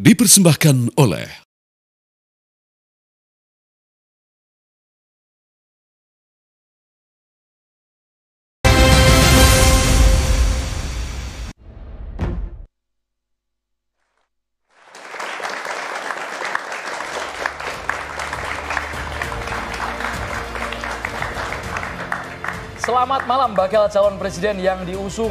dipersembahkan oleh Selamat malam bakal calon presiden yang diusung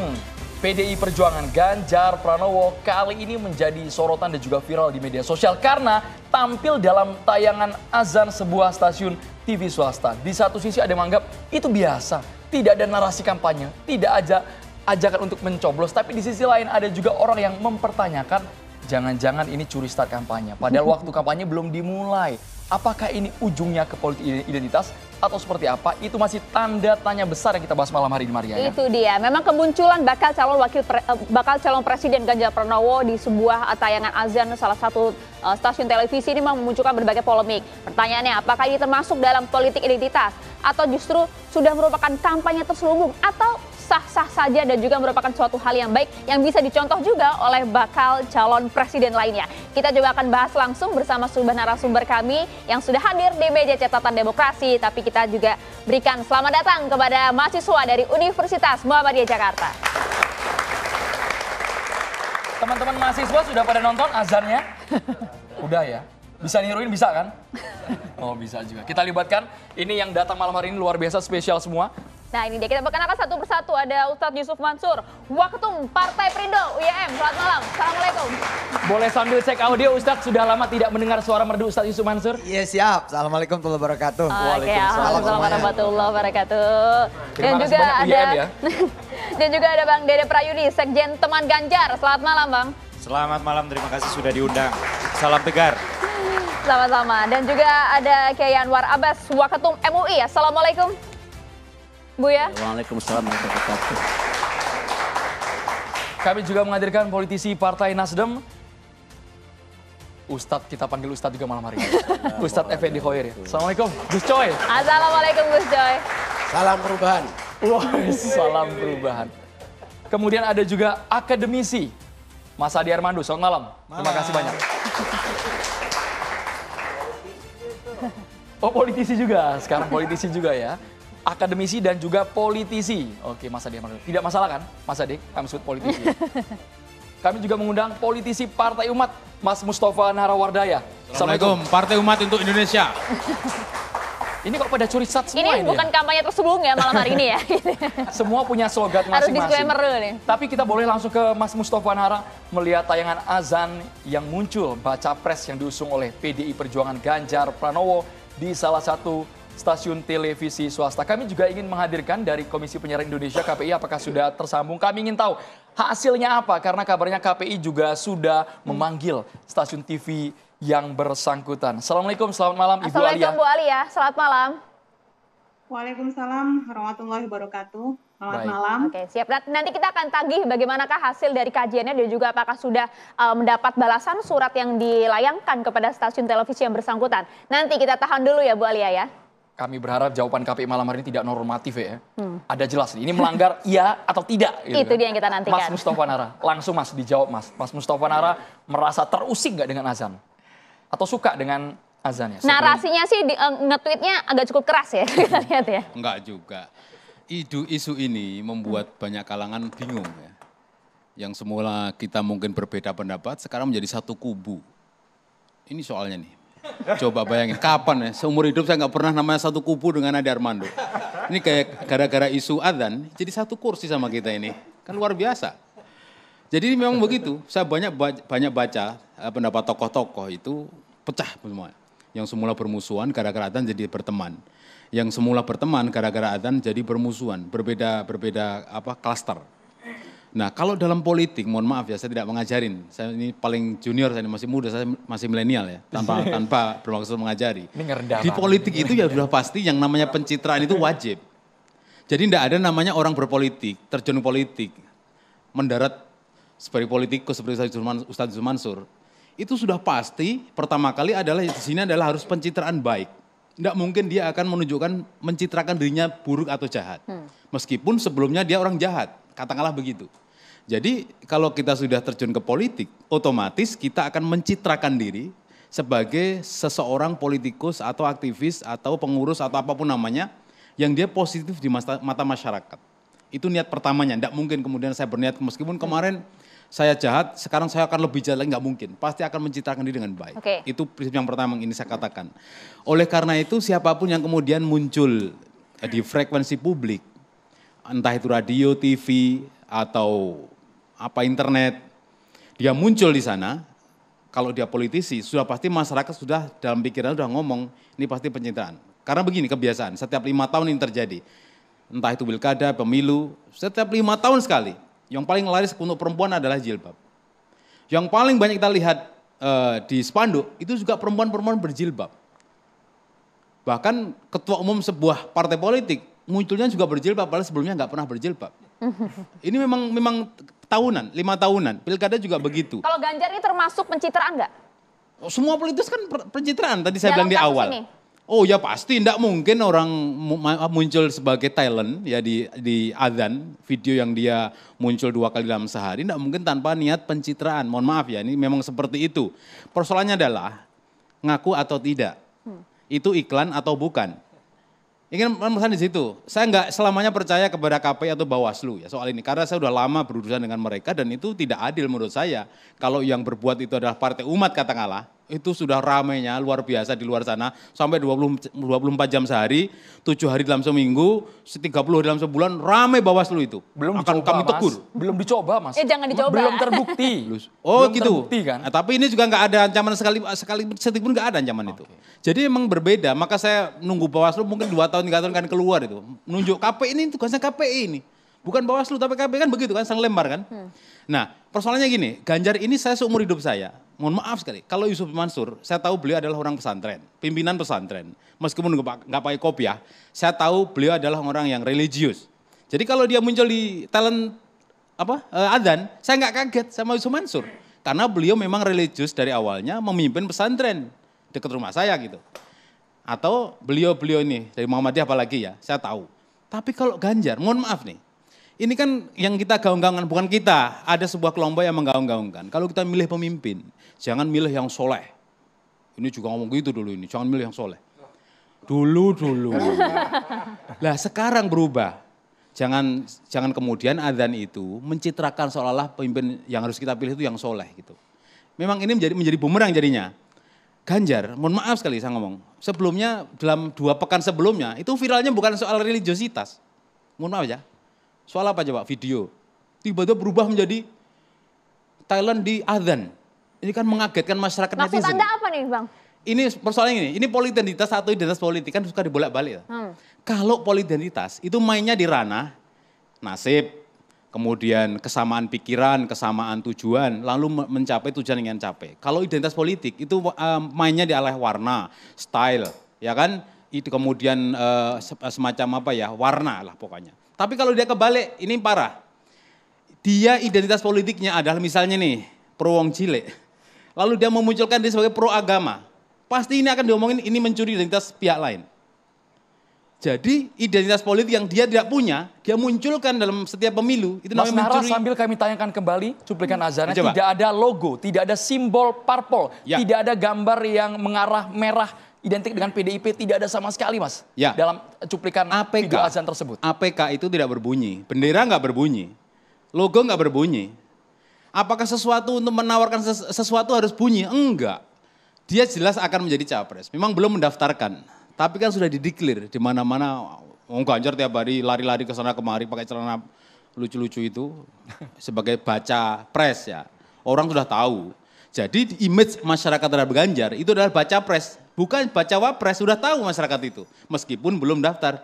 PDI Perjuangan Ganjar Pranowo kali ini menjadi sorotan dan juga viral di media sosial karena tampil dalam tayangan azan sebuah stasiun TV swasta. Di satu sisi ada yang menganggap itu biasa, tidak ada narasi kampanye, tidak ada ajakan untuk mencoblos. Tapi di sisi lain ada juga orang yang mempertanyakan jangan-jangan ini curi start kampanye. Padahal waktu kampanye belum dimulai. Apakah ini ujungnya ke politik identitas atau seperti apa itu masih tanda tanya besar yang kita bahas malam hari ini Maria. Ya? Itu dia. Memang kemunculan bakal calon wakil pre, eh, bakal calon presiden Ganjar Pranowo di sebuah eh, tayangan azan salah satu uh, stasiun televisi ini memunculkan berbagai polemik. Pertanyaannya, apakah ini termasuk dalam politik identitas atau justru sudah merupakan kampanye terselubung atau sah-sah saja dan juga merupakan suatu hal yang baik yang bisa dicontoh juga oleh bakal calon presiden lainnya. Kita juga akan bahas langsung bersama sumber narasumber kami yang sudah hadir di meja catatan demokrasi, tapi kita juga berikan selamat datang kepada mahasiswa dari Universitas Muhammadiyah Jakarta. Teman-teman mahasiswa sudah pada nonton azannya? Udah ya? Bisa niruin bisa kan? Oh bisa juga. Kita libatkan ini yang datang malam hari ini luar biasa spesial semua. Nah ini dia kita bakal satu persatu ada Ustadz Yusuf Mansur, Waketum Partai Perindo UYM. Selamat malam, Assalamualaikum. Boleh sambil cek audio Ustadz, sudah lama tidak mendengar suara merdu Ustadz Yusuf Mansur? Iya yes, siap, Assalamualaikum warahmatullahi wabarakatuh. Oke, Assalamualaikum warahmatullahi wabarakatuh. Dan juga ada ya. dan juga ada Bang Dede Prayudi, Sekjen Teman Ganjar. Selamat malam Bang. Selamat malam, terima kasih sudah diundang. Salam tegar. Sama-sama. Dan juga ada Kiai Anwar Abbas, Waketum MUI. Assalamualaikum ya. Waalaikumsalam warahmatullahi wabarakatuh. Kami juga menghadirkan politisi Partai Nasdem. Ustadz, kita panggil Ustadz juga malam hari ini. Ustadz Effendi Khoir ya. Assalamualaikum, Gus Coy. Assalamualaikum, Gus Coy. Salam perubahan. Wah, salam perubahan. Kemudian ada juga akademisi, Mas Adi Armando. Selamat malam. Terima kasih banyak. Oh politisi juga, sekarang politisi juga ya akademisi dan juga politisi. Oke, Mas Ade. Tidak masalah kan, Mas Ade? Kami sebut politisi. Kami juga mengundang politisi Partai Umat, Mas Mustafa Narawardaya. Assalamualaikum, Partai Umat untuk Indonesia. Ini kok pada curi sat semua ini? Ini ya? bukan ya? kampanye terselubung ya malam hari ini ya. semua punya slogan masing-masing. Harus disclaimer dulu nih. Tapi kita boleh langsung ke Mas Mustafa Nara melihat tayangan azan yang muncul baca pres yang diusung oleh PDI Perjuangan Ganjar Pranowo di salah satu stasiun televisi swasta. Kami juga ingin menghadirkan dari Komisi Penyiaran Indonesia KPI apakah sudah tersambung. Kami ingin tahu hasilnya apa karena kabarnya KPI juga sudah memanggil stasiun TV yang bersangkutan. Assalamualaikum, selamat malam Ibu Assalamualaikum, Alia. Assalamualaikum Bu Alia, selamat malam. Waalaikumsalam warahmatullahi wabarakatuh. Selamat Baik. malam. Oke, siap. Nanti kita akan tagih bagaimanakah hasil dari kajiannya dan juga apakah sudah uh, mendapat balasan surat yang dilayangkan kepada stasiun televisi yang bersangkutan. Nanti kita tahan dulu ya Bu Alia ya kami berharap jawaban KPI malam hari ini tidak normatif ya. Hmm. Ada jelas ini melanggar iya atau tidak. Gitu Itu kan. dia yang kita nantikan. Mas Mustafa Nara, langsung Mas dijawab Mas. Mas Mustafa Nara merasa terusik nggak dengan azan? Atau suka dengan Azannya? Narasinya sih di, uh, nge-tweetnya agak cukup keras ya kita lihat ya. Enggak juga. Idu isu ini membuat hmm. banyak kalangan bingung ya. Yang semula kita mungkin berbeda pendapat sekarang menjadi satu kubu. Ini soalnya nih Coba bayangin, kapan ya? Seumur hidup saya nggak pernah namanya satu kubu dengan Ade Armando. Ini kayak gara-gara isu adhan, jadi satu kursi sama kita ini. Kan luar biasa. Jadi memang begitu. Saya banyak banyak baca eh, pendapat tokoh-tokoh itu pecah semua. Yang semula bermusuhan gara-gara adhan jadi berteman. Yang semula berteman gara-gara adhan jadi bermusuhan. Berbeda berbeda apa klaster Nah kalau dalam politik, mohon maaf ya, saya tidak mengajarin. Saya ini paling junior, saya ini masih muda, saya masih milenial ya, tanpa tanpa bermaksud mengajari. Di politik itu ya sudah pasti yang namanya pencitraan itu wajib. Jadi tidak ada namanya orang berpolitik, terjun politik, mendarat sebagai politikus seperti Ustaz Ustadz Zumansur. Itu sudah pasti pertama kali adalah di sini adalah harus pencitraan baik. Tidak mungkin dia akan menunjukkan mencitrakan dirinya buruk atau jahat. Hmm. Meskipun sebelumnya dia orang jahat. Katakanlah begitu. Jadi kalau kita sudah terjun ke politik, otomatis kita akan mencitrakan diri sebagai seseorang politikus atau aktivis atau pengurus atau apapun namanya yang dia positif di mata masyarakat. Itu niat pertamanya. Tidak mungkin kemudian saya berniat meskipun kemarin saya jahat, sekarang saya akan lebih jahat lagi nggak mungkin. Pasti akan mencitrakan diri dengan baik. Okay. Itu prinsip yang pertama yang ini saya katakan. Oleh karena itu siapapun yang kemudian muncul di frekuensi publik entah itu radio, TV, atau apa internet, dia muncul di sana, kalau dia politisi, sudah pasti masyarakat sudah dalam pikiran sudah ngomong, ini pasti pencitraan. Karena begini kebiasaan, setiap lima tahun ini terjadi. Entah itu pilkada, pemilu, setiap lima tahun sekali. Yang paling laris untuk perempuan adalah jilbab. Yang paling banyak kita lihat uh, di spanduk, itu juga perempuan-perempuan berjilbab. Bahkan ketua umum sebuah partai politik munculnya juga berjilbab, padahal sebelumnya nggak pernah berjilbab. Ini memang memang tahunan, lima tahunan. Pilkada juga begitu. Kalau Ganjar ini termasuk pencitraan nggak? Oh, semua politis kan pencitraan. Tadi saya Dalam bilang di awal. Ini? Oh ya pasti, tidak mungkin orang muncul sebagai talent ya di di Adan video yang dia muncul dua kali dalam sehari, tidak mungkin tanpa niat pencitraan. Mohon maaf ya, ini memang seperti itu. Persoalannya adalah ngaku atau tidak, hmm. itu iklan atau bukan. Ingin memesan di situ. Saya nggak selamanya percaya kepada KPI atau Bawaslu ya soal ini. Karena saya sudah lama berurusan dengan mereka dan itu tidak adil menurut saya. Kalau yang berbuat itu adalah partai umat katakanlah itu sudah ramainya luar biasa di luar sana sampai 20, 24 jam sehari, 7 hari dalam seminggu, 30 hari dalam sebulan ramai Bawaslu itu. Belum akan dicoba, kami tegur. Mas. Belum dicoba, Mas. Eh jangan dicoba. Belum terbukti. oh, Belum gitu. Terbukti, kan? Nah, tapi ini juga nggak ada ancaman sekali sekali setik pun nggak ada ancaman okay. itu. Jadi emang berbeda, maka saya nunggu Bawaslu mungkin 2 tahun 3 tahun kan keluar itu. Nunjuk KPI ini tugasnya KPI ini. Bukan Bawaslu tapi KPI kan begitu kan sang lembar kan. Hmm. Nah, persoalannya gini, Ganjar ini saya seumur hidup saya Mohon maaf sekali, kalau Yusuf Mansur, saya tahu beliau adalah orang pesantren, pimpinan pesantren. Meskipun nggak pakai kopi ya, saya tahu beliau adalah orang yang religius. Jadi kalau dia muncul di talent apa eh, Adan, saya nggak kaget sama Yusuf Mansur. Karena beliau memang religius dari awalnya, memimpin pesantren dekat rumah saya gitu. Atau beliau-beliau ini dari Muhammadiyah apalagi ya, saya tahu. Tapi kalau Ganjar, mohon maaf nih, ini kan yang kita gaung-gaungkan, bukan kita. Ada sebuah kelompok yang menggaung-gaungkan. Kalau kita milih pemimpin, jangan milih yang soleh. Ini juga ngomong gitu dulu ini, jangan milih yang soleh. Dulu dulu. Lah sekarang berubah. Jangan jangan kemudian azan itu mencitrakan seolah-olah pemimpin yang harus kita pilih itu yang soleh gitu. Memang ini menjadi menjadi bumerang jadinya. Ganjar, mohon maaf sekali saya ngomong. Sebelumnya dalam dua pekan sebelumnya itu viralnya bukan soal religiositas. Mohon maaf ya. Soal apa coba video? Tiba-tiba berubah menjadi Thailand di azan. Ini kan mengagetkan masyarakat Maksud netizen. Maksud Anda apa nih Bang? Ini persoalan ini, ini politenitas atau identitas politik kan suka dibolak-balik. Ya. Hmm. Kalau politenitas itu mainnya di ranah nasib, kemudian kesamaan pikiran, kesamaan tujuan, lalu mencapai tujuan yang ingin Kalau identitas politik itu eh, mainnya di alih warna, style, ya kan? Itu kemudian eh, eh, semacam apa ya, warna lah pokoknya. Tapi kalau dia kebalik, ini parah. Dia identitas politiknya adalah misalnya nih, pro cilik lalu dia memunculkan diri sebagai pro agama, pasti ini akan diomongin ini mencuri identitas pihak lain. Jadi identitas politik yang dia tidak punya, dia munculkan dalam setiap pemilu. Itu Mas namanya Nara, mencuri. sambil kami tanyakan kembali cuplikan azannya, Coba. tidak ada logo, tidak ada simbol parpol, ya. tidak ada gambar yang mengarah merah identik dengan PDIP, tidak ada sama sekali Mas. Ya. Dalam cuplikan APK, video azan tersebut. APK itu tidak berbunyi, bendera nggak berbunyi, logo nggak berbunyi. Apakah sesuatu untuk menawarkan sesuatu harus bunyi? Enggak. Dia jelas akan menjadi capres. Memang belum mendaftarkan, tapi kan sudah dideklir di mana-mana. Oh Ganjar tiap hari lari-lari ke sana kemari pakai celana lucu-lucu itu sebagai baca pres ya. Orang sudah tahu. Jadi image masyarakat terhadap Ganjar itu adalah baca pres, bukan baca wapres, sudah tahu masyarakat itu. Meskipun belum daftar.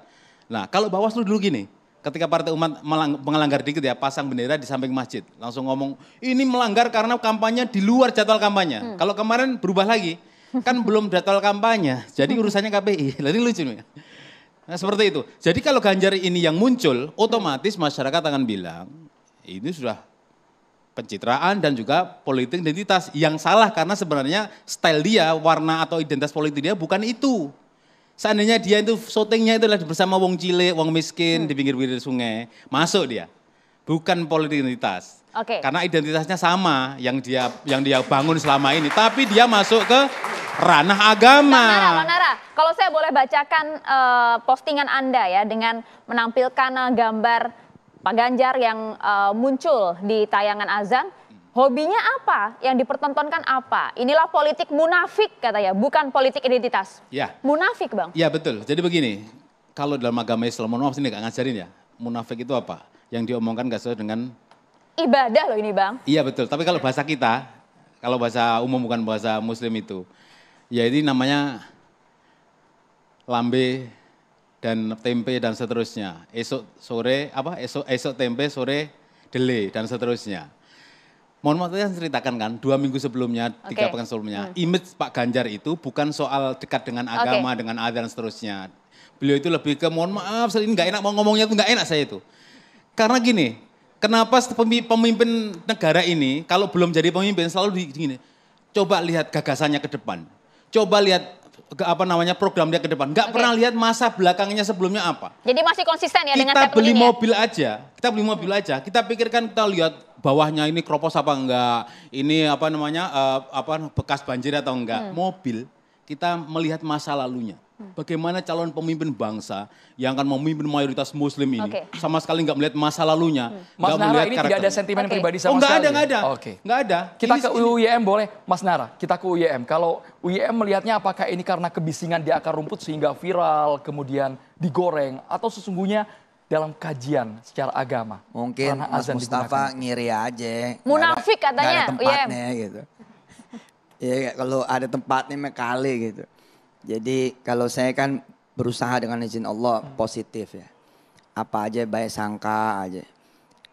Nah kalau Bawaslu dulu gini, ketika partai umat melanggar dikit ya pasang bendera di samping masjid langsung ngomong ini melanggar karena kampanye di luar jadwal kampanye hmm. kalau kemarin berubah lagi kan belum jadwal kampanye jadi hmm. urusannya KPI jadi lucu nih nah, seperti itu jadi kalau Ganjar ini yang muncul otomatis masyarakat akan bilang ini sudah pencitraan dan juga politik identitas yang salah karena sebenarnya style dia warna atau identitas politik dia bukan itu Seandainya dia itu syutingnya itu bersama wong cilik, wong miskin hmm. di pinggir-pinggir sungai, masuk dia. Bukan politik identitas. Okay. Karena identitasnya sama yang dia yang dia bangun selama ini, tapi dia masuk ke ranah agama. Nah, Nara, kalau saya boleh bacakan uh, postingan Anda ya dengan menampilkan uh, gambar Pak Ganjar yang uh, muncul di tayangan azan Hobinya apa? Yang dipertontonkan apa? Inilah politik munafik kata ya, bukan politik identitas. Ya. Munafik bang. Ya betul. Jadi begini, kalau dalam agama Islam, mohon maaf sini gak ngajarin ya, munafik itu apa? Yang diomongkan gak sesuai dengan... Ibadah loh ini bang. Iya betul, tapi kalau bahasa kita, kalau bahasa umum bukan bahasa muslim itu, ya ini namanya lambe dan tempe dan seterusnya. Esok sore apa? Esok esok tempe sore dele dan seterusnya. Mohon maaf saya ceritakan kan, dua minggu sebelumnya, okay. tiga pekan sebelumnya, hmm. image Pak Ganjar itu bukan soal dekat dengan agama, okay. dengan adat dan seterusnya. Beliau itu lebih ke mohon maaf, ini nggak enak mau ngomongnya itu nggak enak saya itu. Karena gini, kenapa pemimpin negara ini kalau belum jadi pemimpin selalu di, gini, coba lihat gagasannya ke depan, coba lihat apa namanya program dia ke depan. Nggak okay. pernah lihat masa belakangnya sebelumnya apa. Jadi masih konsisten ya kita dengan Kita beli ini ya? mobil ya? aja, kita beli mobil hmm. aja. Kita pikirkan kita lihat bawahnya ini kropos apa enggak, ini apa namanya uh, apa bekas banjir atau enggak. Hmm. Mobil kita melihat masa lalunya. Bagaimana calon pemimpin bangsa yang akan memimpin mayoritas Muslim ini okay. sama sekali nggak melihat masa lalunya, hmm. nggak hmm. melihat ini karakter. tidak ada sentimen okay. pribadi oh, sama oh, sekali. Ada, nggak ada, nggak ada. okay. ada. Kita ini, ke UIM boleh, Mas Nara. Kita ke UIM. Kalau UIM melihatnya apakah ini karena kebisingan di akar rumput sehingga viral, kemudian digoreng, atau sesungguhnya dalam kajian secara agama. Mungkin Mas Mustafa ngiri aja. Munafik katanya. Gak ada tempatnya gitu. ya kalau ada tempatnya mekali gitu. Jadi kalau saya kan berusaha dengan izin Allah hmm. positif ya. Apa aja baik sangka aja.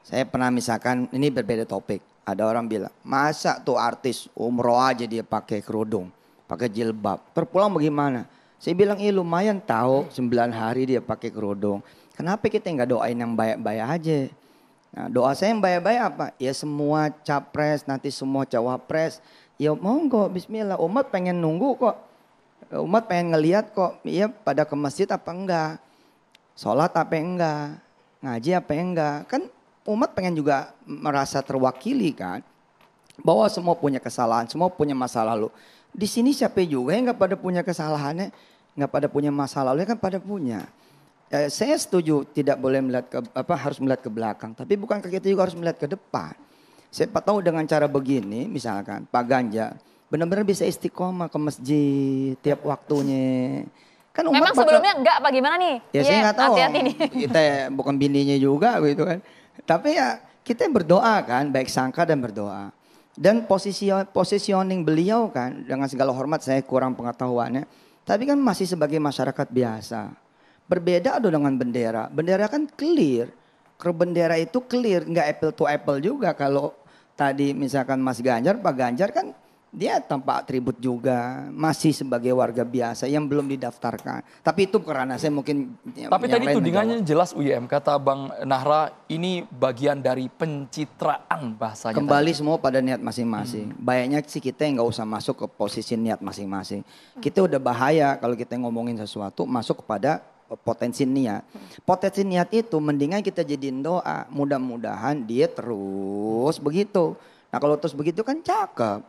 Saya pernah misalkan ini berbeda topik. Ada orang bilang, masa tuh artis umroh aja dia pakai kerudung, pakai jilbab. Terpulang bagaimana? Saya bilang, iya lumayan tahu Sembilan hari dia pakai kerudung. Kenapa kita nggak doain yang baik-baik aja? Nah, doa saya yang baik-baik apa? Ya semua capres, nanti semua cawapres. Ya monggo, bismillah. Umat pengen nunggu kok umat pengen ngelihat kok ya pada ke masjid apa enggak. Sholat apa enggak. Ngaji apa enggak. Kan umat pengen juga merasa terwakili kan. Bahwa semua punya kesalahan, semua punya masa lalu. Di sini siapa juga yang nggak pada punya kesalahannya, nggak pada punya masa lalu, ya kan pada punya. Eh, saya setuju tidak boleh melihat ke apa harus melihat ke belakang, tapi bukan kita juga harus melihat ke depan. Siapa tahu dengan cara begini, misalkan Pak Ganjar, benar-benar bisa istiqomah ke masjid tiap waktunya. Kan umat Memang bakal, sebelumnya enggak apa gimana nih? Ya yeah, saya nggak tahu. Hati-hati Kita bukan bininya juga gitu kan. Tapi ya kita berdoa kan, baik sangka dan berdoa. Dan posisi positioning beliau kan dengan segala hormat saya kurang pengetahuannya. Tapi kan masih sebagai masyarakat biasa. Berbeda aduh dengan bendera. Bendera kan clear. Ke bendera itu clear, enggak apple to apple juga kalau tadi misalkan Mas Ganjar, Pak Ganjar kan dia tanpa atribut juga, masih sebagai warga biasa yang belum didaftarkan. Tapi itu karena saya mungkin Tapi tadi tudingannya menjawab. jelas UIM kata Bang Nahra ini bagian dari pencitraan bahasanya. Kembali tadi. semua pada niat masing-masing. Hmm. Bayangnya sih kita yang nggak usah masuk ke posisi niat masing-masing. Kita udah bahaya kalau kita ngomongin sesuatu masuk kepada potensi niat. Potensi niat itu mendingan kita jadiin doa. Mudah-mudahan dia terus begitu. Nah kalau terus begitu kan cakep.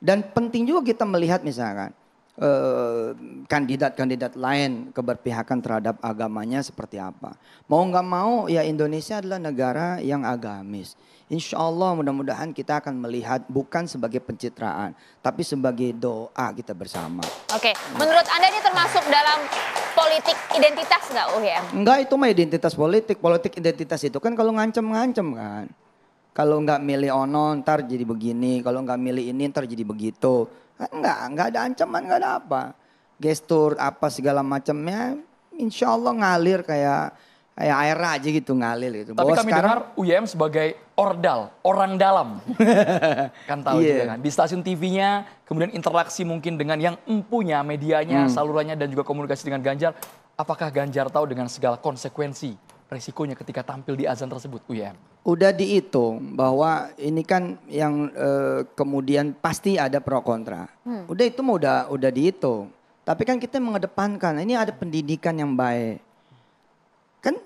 Dan penting juga kita melihat misalkan eh, kandidat-kandidat eh, lain keberpihakan terhadap agamanya seperti apa. Mau nggak mau ya Indonesia adalah negara yang agamis. Insya Allah mudah-mudahan kita akan melihat bukan sebagai pencitraan, tapi sebagai doa kita bersama. Oke, menurut Anda ini termasuk dalam politik identitas nggak UGM? Enggak, itu mah identitas politik. Politik identitas itu kan kalau ngancem-ngancem kan. Kalau nggak milih ono ntar jadi begini, kalau nggak milih ini ntar jadi begitu. Enggak, eh, enggak ada ancaman, enggak ada apa. Gestur apa segala macamnya, insya Allah ngalir kayak kayak air aja gitu ngalir gitu. Tapi Bahwa kami sekarang, dengar UYM sebagai ordal, orang dalam. kan tahu yeah. juga iya. kan. Di stasiun TV-nya, kemudian interaksi mungkin dengan yang empunya, medianya, hmm. salurannya dan juga komunikasi dengan Ganjar. Apakah Ganjar tahu dengan segala konsekuensi resikonya ketika tampil di azan tersebut UYM? udah dihitung bahwa ini kan yang eh, kemudian pasti ada pro kontra. Hmm. Udah itu mau udah udah dihitung. Tapi kan kita mengedepankan ini ada pendidikan yang baik. Kan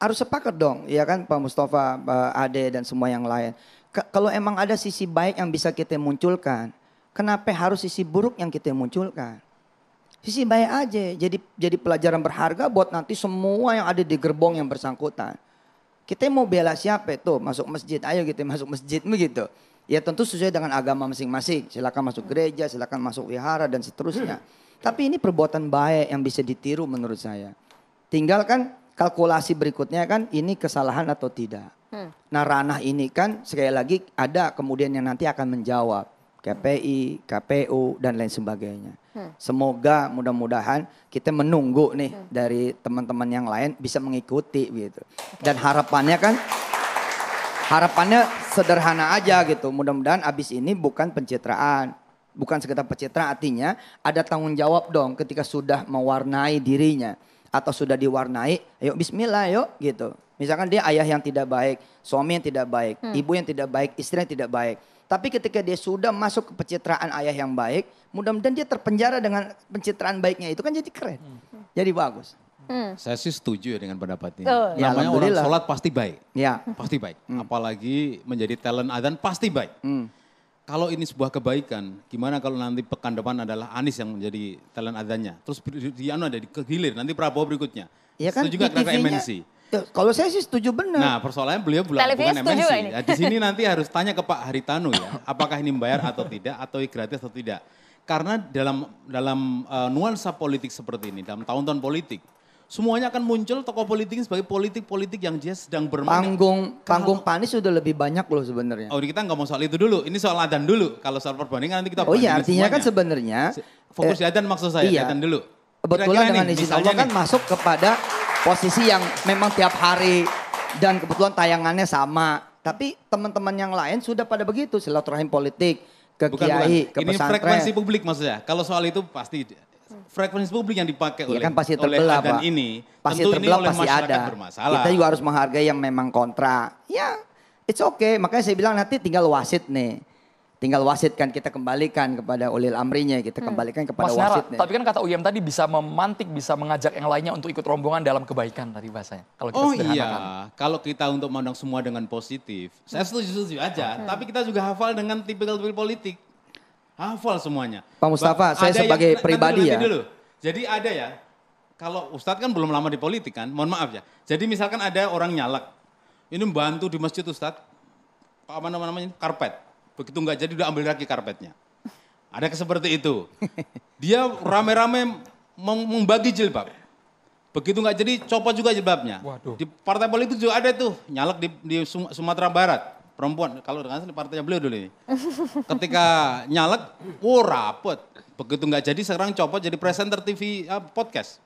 harus sepakat dong, ya kan Pak Mustafa, Pak Ade dan semua yang lain. K- kalau emang ada sisi baik yang bisa kita munculkan, kenapa harus sisi buruk yang kita munculkan? Sisi baik aja, jadi jadi pelajaran berharga buat nanti semua yang ada di gerbong yang bersangkutan. Kita mau bela siapa itu masuk masjid, ayo kita gitu, masuk masjid begitu. Ya tentu sesuai dengan agama masing-masing. Silakan masuk gereja, silakan masuk wihara dan seterusnya. Tapi ini perbuatan baik yang bisa ditiru menurut saya. Tinggal kan kalkulasi berikutnya kan ini kesalahan atau tidak. Hmm. Nah ranah ini kan sekali lagi ada kemudian yang nanti akan menjawab. KPI, KPU dan lain sebagainya. Hmm. Semoga mudah-mudahan kita menunggu nih hmm. dari teman-teman yang lain bisa mengikuti gitu. Okay. Dan harapannya kan harapannya sederhana aja gitu. Mudah-mudahan abis ini bukan pencitraan, bukan sekedar pencitraan artinya ada tanggung jawab dong ketika sudah mewarnai dirinya atau sudah diwarnai, ayo bismillah yuk gitu. Misalkan dia ayah yang tidak baik, suami yang tidak baik, hmm. ibu yang tidak baik, istri yang tidak baik tapi ketika dia sudah masuk ke pencitraan ayah yang baik, mudah-mudahan dia terpenjara dengan pencitraan baiknya itu kan jadi keren. Hmm. Jadi bagus. Hmm. Saya sih setuju ya dengan pendapatnya. ini. Oh. Ya, Namanya orang sholat pasti baik. Ya. Pasti baik. Hmm. Apalagi menjadi talent adzan pasti baik. Hmm. Kalau ini sebuah kebaikan, gimana kalau nanti pekan depan adalah Anies yang menjadi talent adzannya. Terus di, di, di, anu ada di, di, di, di, di, nanti Prabowo berikutnya. Ya kan, Itu juga karena MNC. Kalau saya sih setuju benar. Nah persoalannya beliau bukan, bukan MNC. Ini. Nah, di sini nanti harus tanya ke Pak Haritanu ya, apakah ini membayar atau tidak, atau gratis atau tidak. Karena dalam dalam uh, nuansa politik seperti ini, dalam tahun-tahun politik, semuanya akan muncul tokoh politik sebagai politik-politik yang dia sedang bermain. Panggung panggung panis sudah lebih banyak loh sebenarnya. Oh, kita nggak mau soal itu dulu. Ini soal adan dulu. Kalau soal perbandingan nanti kita Oh iya, artinya kan semuanya. kan sebenarnya fokus eh, adan maksud saya, iya, adan dulu kebetulan Kira-kira dengan izin Allah kan masuk kepada posisi yang memang tiap hari dan kebetulan tayangannya sama. Tapi teman-teman yang lain sudah pada begitu silaturahim politik ke bukan, kiai, bukan. ke Ini frekuensi publik maksudnya. Kalau soal itu pasti frekuensi publik yang dipakai iya oleh ya kan pasti terbelah, oleh ini pasti tentu terbelah, ini oleh pasti ada. bermasalah. Kita juga harus menghargai yang memang kontra. Ya, it's okay. Makanya saya bilang nanti tinggal wasit nih Tinggal wasitkan kita kembalikan kepada ulil amrinya, kita hmm. kembalikan kepada Mas Nara, Tapi kan kata Uyam tadi bisa memantik, bisa mengajak yang lainnya untuk ikut rombongan dalam kebaikan tadi bahasanya. Kalau kita oh iya, kalau kita untuk memandang semua dengan positif, saya hmm. setuju-setuju aja. Okay. Tapi kita juga hafal dengan tipikal-tipikal politik. Hafal semuanya. Pak Mustafa, ba saya sebagai yang, pribadi nanti, ya. dulu. Jadi ada ya, kalau Ustadz kan belum lama di politik kan, mohon maaf ya. Jadi misalkan ada orang nyalak, ini membantu di masjid Ustadz, apa namanya, karpet. Begitu nggak jadi udah ambil lagi karpetnya. Ada seperti itu. Dia rame-rame membagi jilbab. Begitu nggak jadi copot juga jilbabnya. Waduh. Di partai politik juga ada tuh nyalek di, di Sumatera Barat perempuan kalau dengan sini partainya beliau dulu ini. Ketika nyalek, oh rapet. Begitu nggak jadi sekarang copot jadi presenter TV uh, eh, podcast.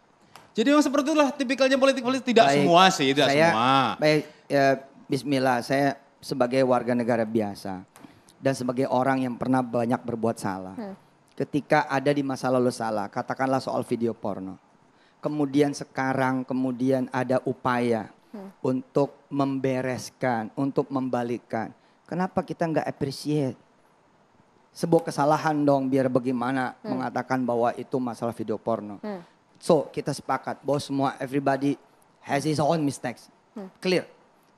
Jadi memang seperti itulah tipikalnya politik politik tidak baik, semua sih, tidak saya, semua. Baik, ya, Bismillah, saya sebagai warga negara biasa dan sebagai orang yang pernah banyak berbuat salah. Hmm. Ketika ada di masa lalu salah, katakanlah soal video porno. Kemudian sekarang kemudian ada upaya hmm. untuk membereskan, untuk membalikkan. Kenapa kita nggak appreciate? Sebuah kesalahan dong biar bagaimana hmm. mengatakan bahwa itu masalah video porno. Hmm. So kita sepakat bahwa semua everybody has his own mistakes. Hmm. Clear.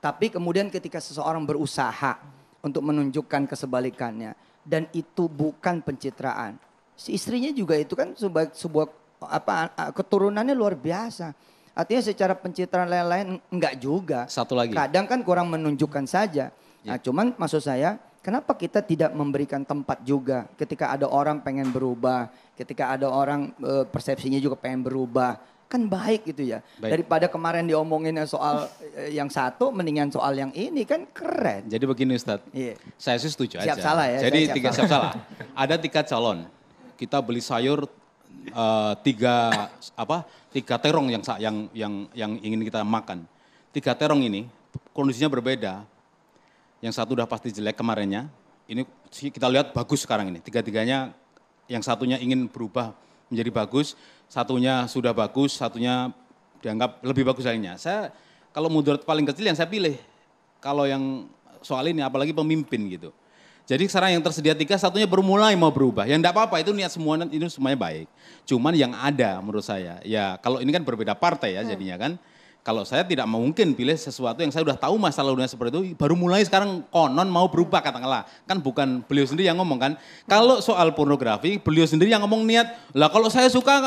Tapi kemudian ketika seseorang berusaha untuk menunjukkan kesebalikannya dan itu bukan pencitraan. Si istrinya juga itu kan sebuah, sebuah apa keturunannya luar biasa. Artinya secara pencitraan lain-lain enggak juga. Satu lagi. Kadang kan kurang menunjukkan saja. Ya. Nah, cuman maksud saya, kenapa kita tidak memberikan tempat juga ketika ada orang pengen berubah, ketika ada orang e, persepsinya juga pengen berubah kan baik gitu ya. Baik. Daripada kemarin diomongin soal eh, yang satu, mendingan soal yang ini kan keren. Jadi begini Ustadz, iya. saya sih setuju siap aja. salah ya. Jadi siap tiga salah. siap salah. Ada tiga calon, kita beli sayur uh, tiga apa tiga terong yang yang yang yang ingin kita makan. Tiga terong ini kondisinya berbeda. Yang satu udah pasti jelek kemarinnya. Ini kita lihat bagus sekarang ini. Tiga-tiganya yang satunya ingin berubah menjadi bagus, satunya sudah bagus, satunya dianggap lebih bagus lainnya. Saya kalau mudarat paling kecil yang saya pilih. Kalau yang soal ini apalagi pemimpin gitu. Jadi sekarang yang tersedia tiga, satunya bermulai mau berubah. Yang tidak apa-apa itu niat semua itu semuanya baik. Cuman yang ada menurut saya, ya kalau ini kan berbeda partai ya hmm. jadinya kan. Kalau saya tidak mungkin pilih sesuatu yang saya sudah tahu masalah dunia seperti itu, baru mulai sekarang konon mau berubah katakanlah. Kan bukan beliau sendiri yang ngomong kan. Kalau soal pornografi, beliau sendiri yang ngomong niat, lah kalau saya suka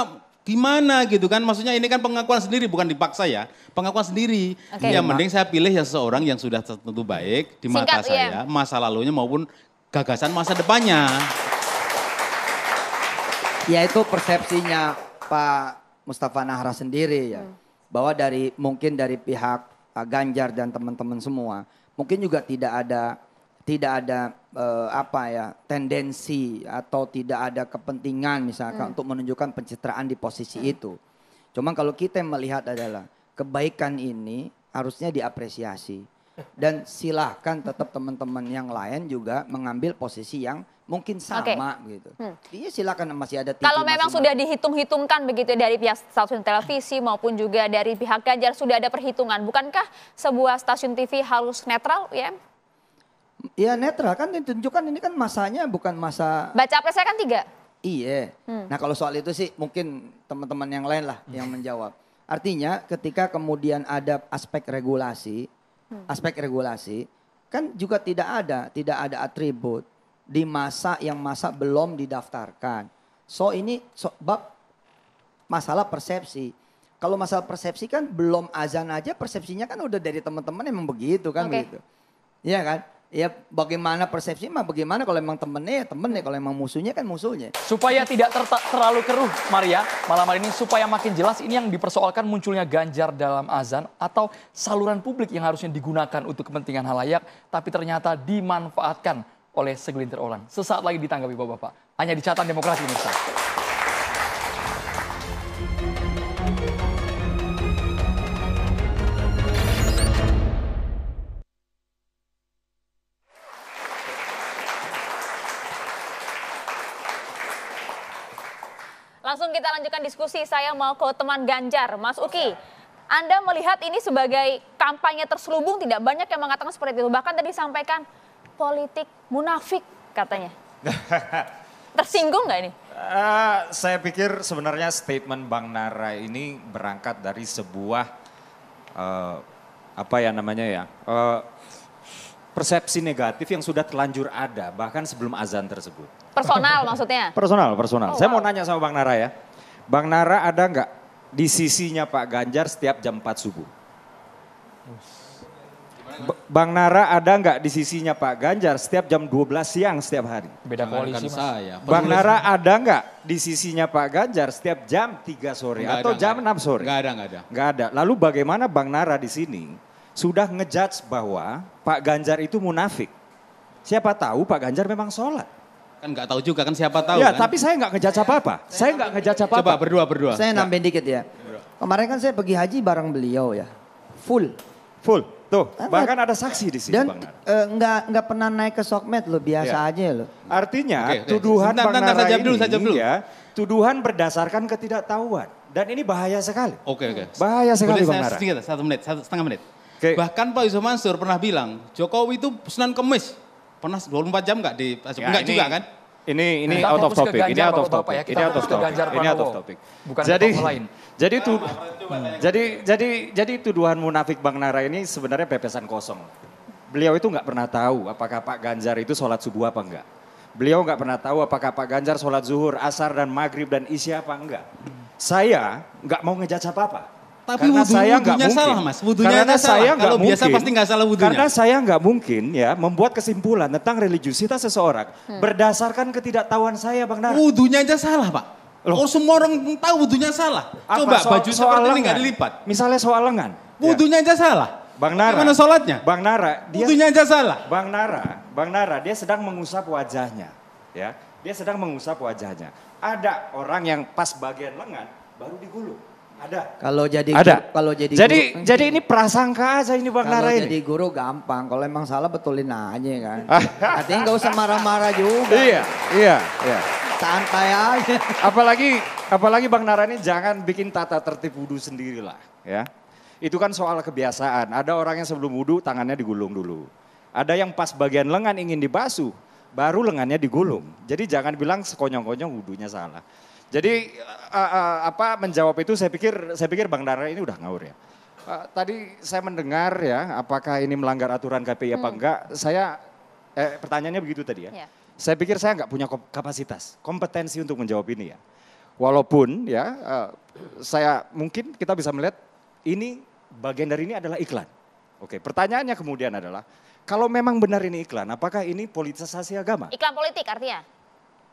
gimana gitu kan maksudnya ini kan pengakuan sendiri bukan dipaksa ya pengakuan sendiri okay. yang mending saya pilih ya seorang yang sudah tentu baik di mata saya iya. masa lalunya maupun gagasan masa depannya ya itu persepsinya Pak Mustafa Nahra sendiri ya hmm. bahwa dari mungkin dari pihak Pak Ganjar dan teman-teman semua mungkin juga tidak ada tidak ada uh, apa ya tendensi atau tidak ada kepentingan misalkan hmm. untuk menunjukkan pencitraan di posisi hmm. itu. Cuman kalau kita melihat adalah kebaikan ini harusnya diapresiasi dan silahkan tetap teman-teman yang lain juga mengambil posisi yang mungkin sama okay. gitu. Hmm. Iya, silahkan silakan masih ada Kalau memang -masing. sudah dihitung-hitungkan begitu ya, dari pihak stasiun televisi maupun juga dari pihak Ganjar sudah ada perhitungan, bukankah sebuah stasiun TV harus netral ya? Ya netral kan ditunjukkan ini kan masanya bukan masa. Baca presnya kan tiga. Iya. Hmm. Nah kalau soal itu sih mungkin teman-teman yang lain lah yang hmm. menjawab. Artinya ketika kemudian ada aspek regulasi, hmm. aspek regulasi kan juga tidak ada, tidak ada atribut di masa yang masa belum didaftarkan. So ini so, bab masalah persepsi. Kalau masalah persepsi kan belum azan aja persepsinya kan udah dari teman-teman emang begitu kan okay. begitu. Iya kan? Ya bagaimana persepsi mah bagaimana kalau emang temennya ya temennya, kalau emang musuhnya kan musuhnya. Supaya tidak ter terlalu keruh Maria, malam hari ini supaya makin jelas ini yang dipersoalkan munculnya ganjar dalam azan atau saluran publik yang harusnya digunakan untuk kepentingan halayak tapi ternyata dimanfaatkan oleh segelintir orang. Sesaat lagi ditanggapi Bapak-Bapak. Hanya di catatan demokrasi Mirsa. Langsung kita lanjutkan diskusi. Saya mau ke teman Ganjar, Mas Uki. Anda melihat ini sebagai kampanye terselubung tidak banyak yang mengatakan seperti itu. Bahkan tadi disampaikan politik munafik katanya. Tersinggung nggak ini? Uh, saya pikir sebenarnya statement Bang Nara ini berangkat dari sebuah uh, apa ya namanya ya uh, persepsi negatif yang sudah terlanjur ada bahkan sebelum azan tersebut Personal maksudnya? Personal, personal. Oh, Saya wow. mau nanya sama Bang Nara ya. Bang Nara ada nggak di sisinya Pak Ganjar setiap jam 4 subuh? Bang Nara ada nggak di sisinya Pak Ganjar setiap jam 12 siang setiap hari? Beda koalisi mas. Saya. Bang Nara ada nggak di sisinya Pak Ganjar setiap jam 3 sore gak atau ada, jam gak 6 sore? Nggak ada, nggak ada. Nggak ada. Lalu bagaimana Bang Nara di sini sudah ngejudge bahwa Pak Ganjar itu munafik. Siapa tahu Pak Ganjar memang sholat. Kan nggak tahu juga kan siapa tahu Ya, kan? tapi saya nggak ngejudge apa-apa. Saya nggak ngejudge apa-apa. Coba berdua berdua. Saya nambahin dikit ya. Kemarin kan saya pergi haji bareng beliau ya. Full. Full. Tuh, bahkan ada saksi di sini Dan Bang eh, nggak nggak pernah naik ke sokmed lo biasa ya. aja lo. Artinya Oke, tuduhan Sebentar, Bang Nara saya dulu, saya dulu. ya, tuduhan berdasarkan ketidaktahuan. Dan ini bahaya sekali. Oke oke. Bahaya sekali, Boleh Bang Nara. satu menit, satu setengah menit. Oke. Bahkan Pak Yusuf Mansur pernah bilang, Jokowi itu pesanan Kemis. Komnas 24 jam nggak di ya, enggak ini, juga kan? Ini ini nah, out of topic. Ini out of topic. Ya. Ini out of topic. Ini out of topic. Bukan jadi lain. jadi itu hmm. jadi jadi jadi tuduhan munafik Bang Nara ini sebenarnya pepesan kosong. Beliau itu nggak pernah tahu apakah Pak Ganjar itu sholat subuh apa enggak. Beliau nggak pernah tahu apakah Pak Ganjar sholat zuhur, asar dan maghrib dan isya apa enggak. Saya nggak mau ngejat apa-apa tapi karena wudhu, saya nggak mungkin. salah mas, wudunya karena saya nggak Kalau mungkin, biasa pasti nggak salah wudunya. Karena saya nggak mungkin ya membuat kesimpulan tentang religiusitas seseorang hmm. berdasarkan ketidaktahuan saya Bang Nara. Wudunya aja salah pak. Loh. Oh semua orang tahu wudunya salah. Apa, Coba so, baju soal seperti ini nggak dilipat. Misalnya soal lengan. Wudunya ya. aja salah. Bang Nara. Gimana sholatnya? Bang Nara. Dia, wudunya aja salah. Bang Nara. Bang Nara dia sedang mengusap wajahnya. ya Dia sedang mengusap wajahnya. Ada orang yang pas bagian lengan baru digulung. Ada. Kalau jadi ada. kalau jadi jadi guru, jadi ini prasangka aja ini Bang Nara ini. Jadi guru gampang, kalau emang salah betulin aja kan. Ah. Artinya nggak usah marah-marah juga. Iya, iya, iya. Santai aja. Apalagi apalagi Bang Nara ini jangan bikin tata tertib wudhu sendirilah ya. Itu kan soal kebiasaan. Ada orang yang sebelum wudhu tangannya digulung dulu. Ada yang pas bagian lengan ingin dibasuh, baru lengannya digulung. Jadi jangan bilang sekonyong-konyong wudhunya salah. Jadi uh, uh, apa menjawab itu saya pikir saya pikir Bang Dara ini udah ngawur ya. Uh, tadi saya mendengar ya apakah ini melanggar aturan KPI hmm. apa enggak? Saya eh, pertanyaannya begitu tadi ya. Yeah. Saya pikir saya nggak punya kapasitas, kompetensi untuk menjawab ini ya. Walaupun ya uh, saya mungkin kita bisa melihat ini bagian dari ini adalah iklan. Oke, pertanyaannya kemudian adalah kalau memang benar ini iklan, apakah ini politisasi agama? Iklan politik artinya?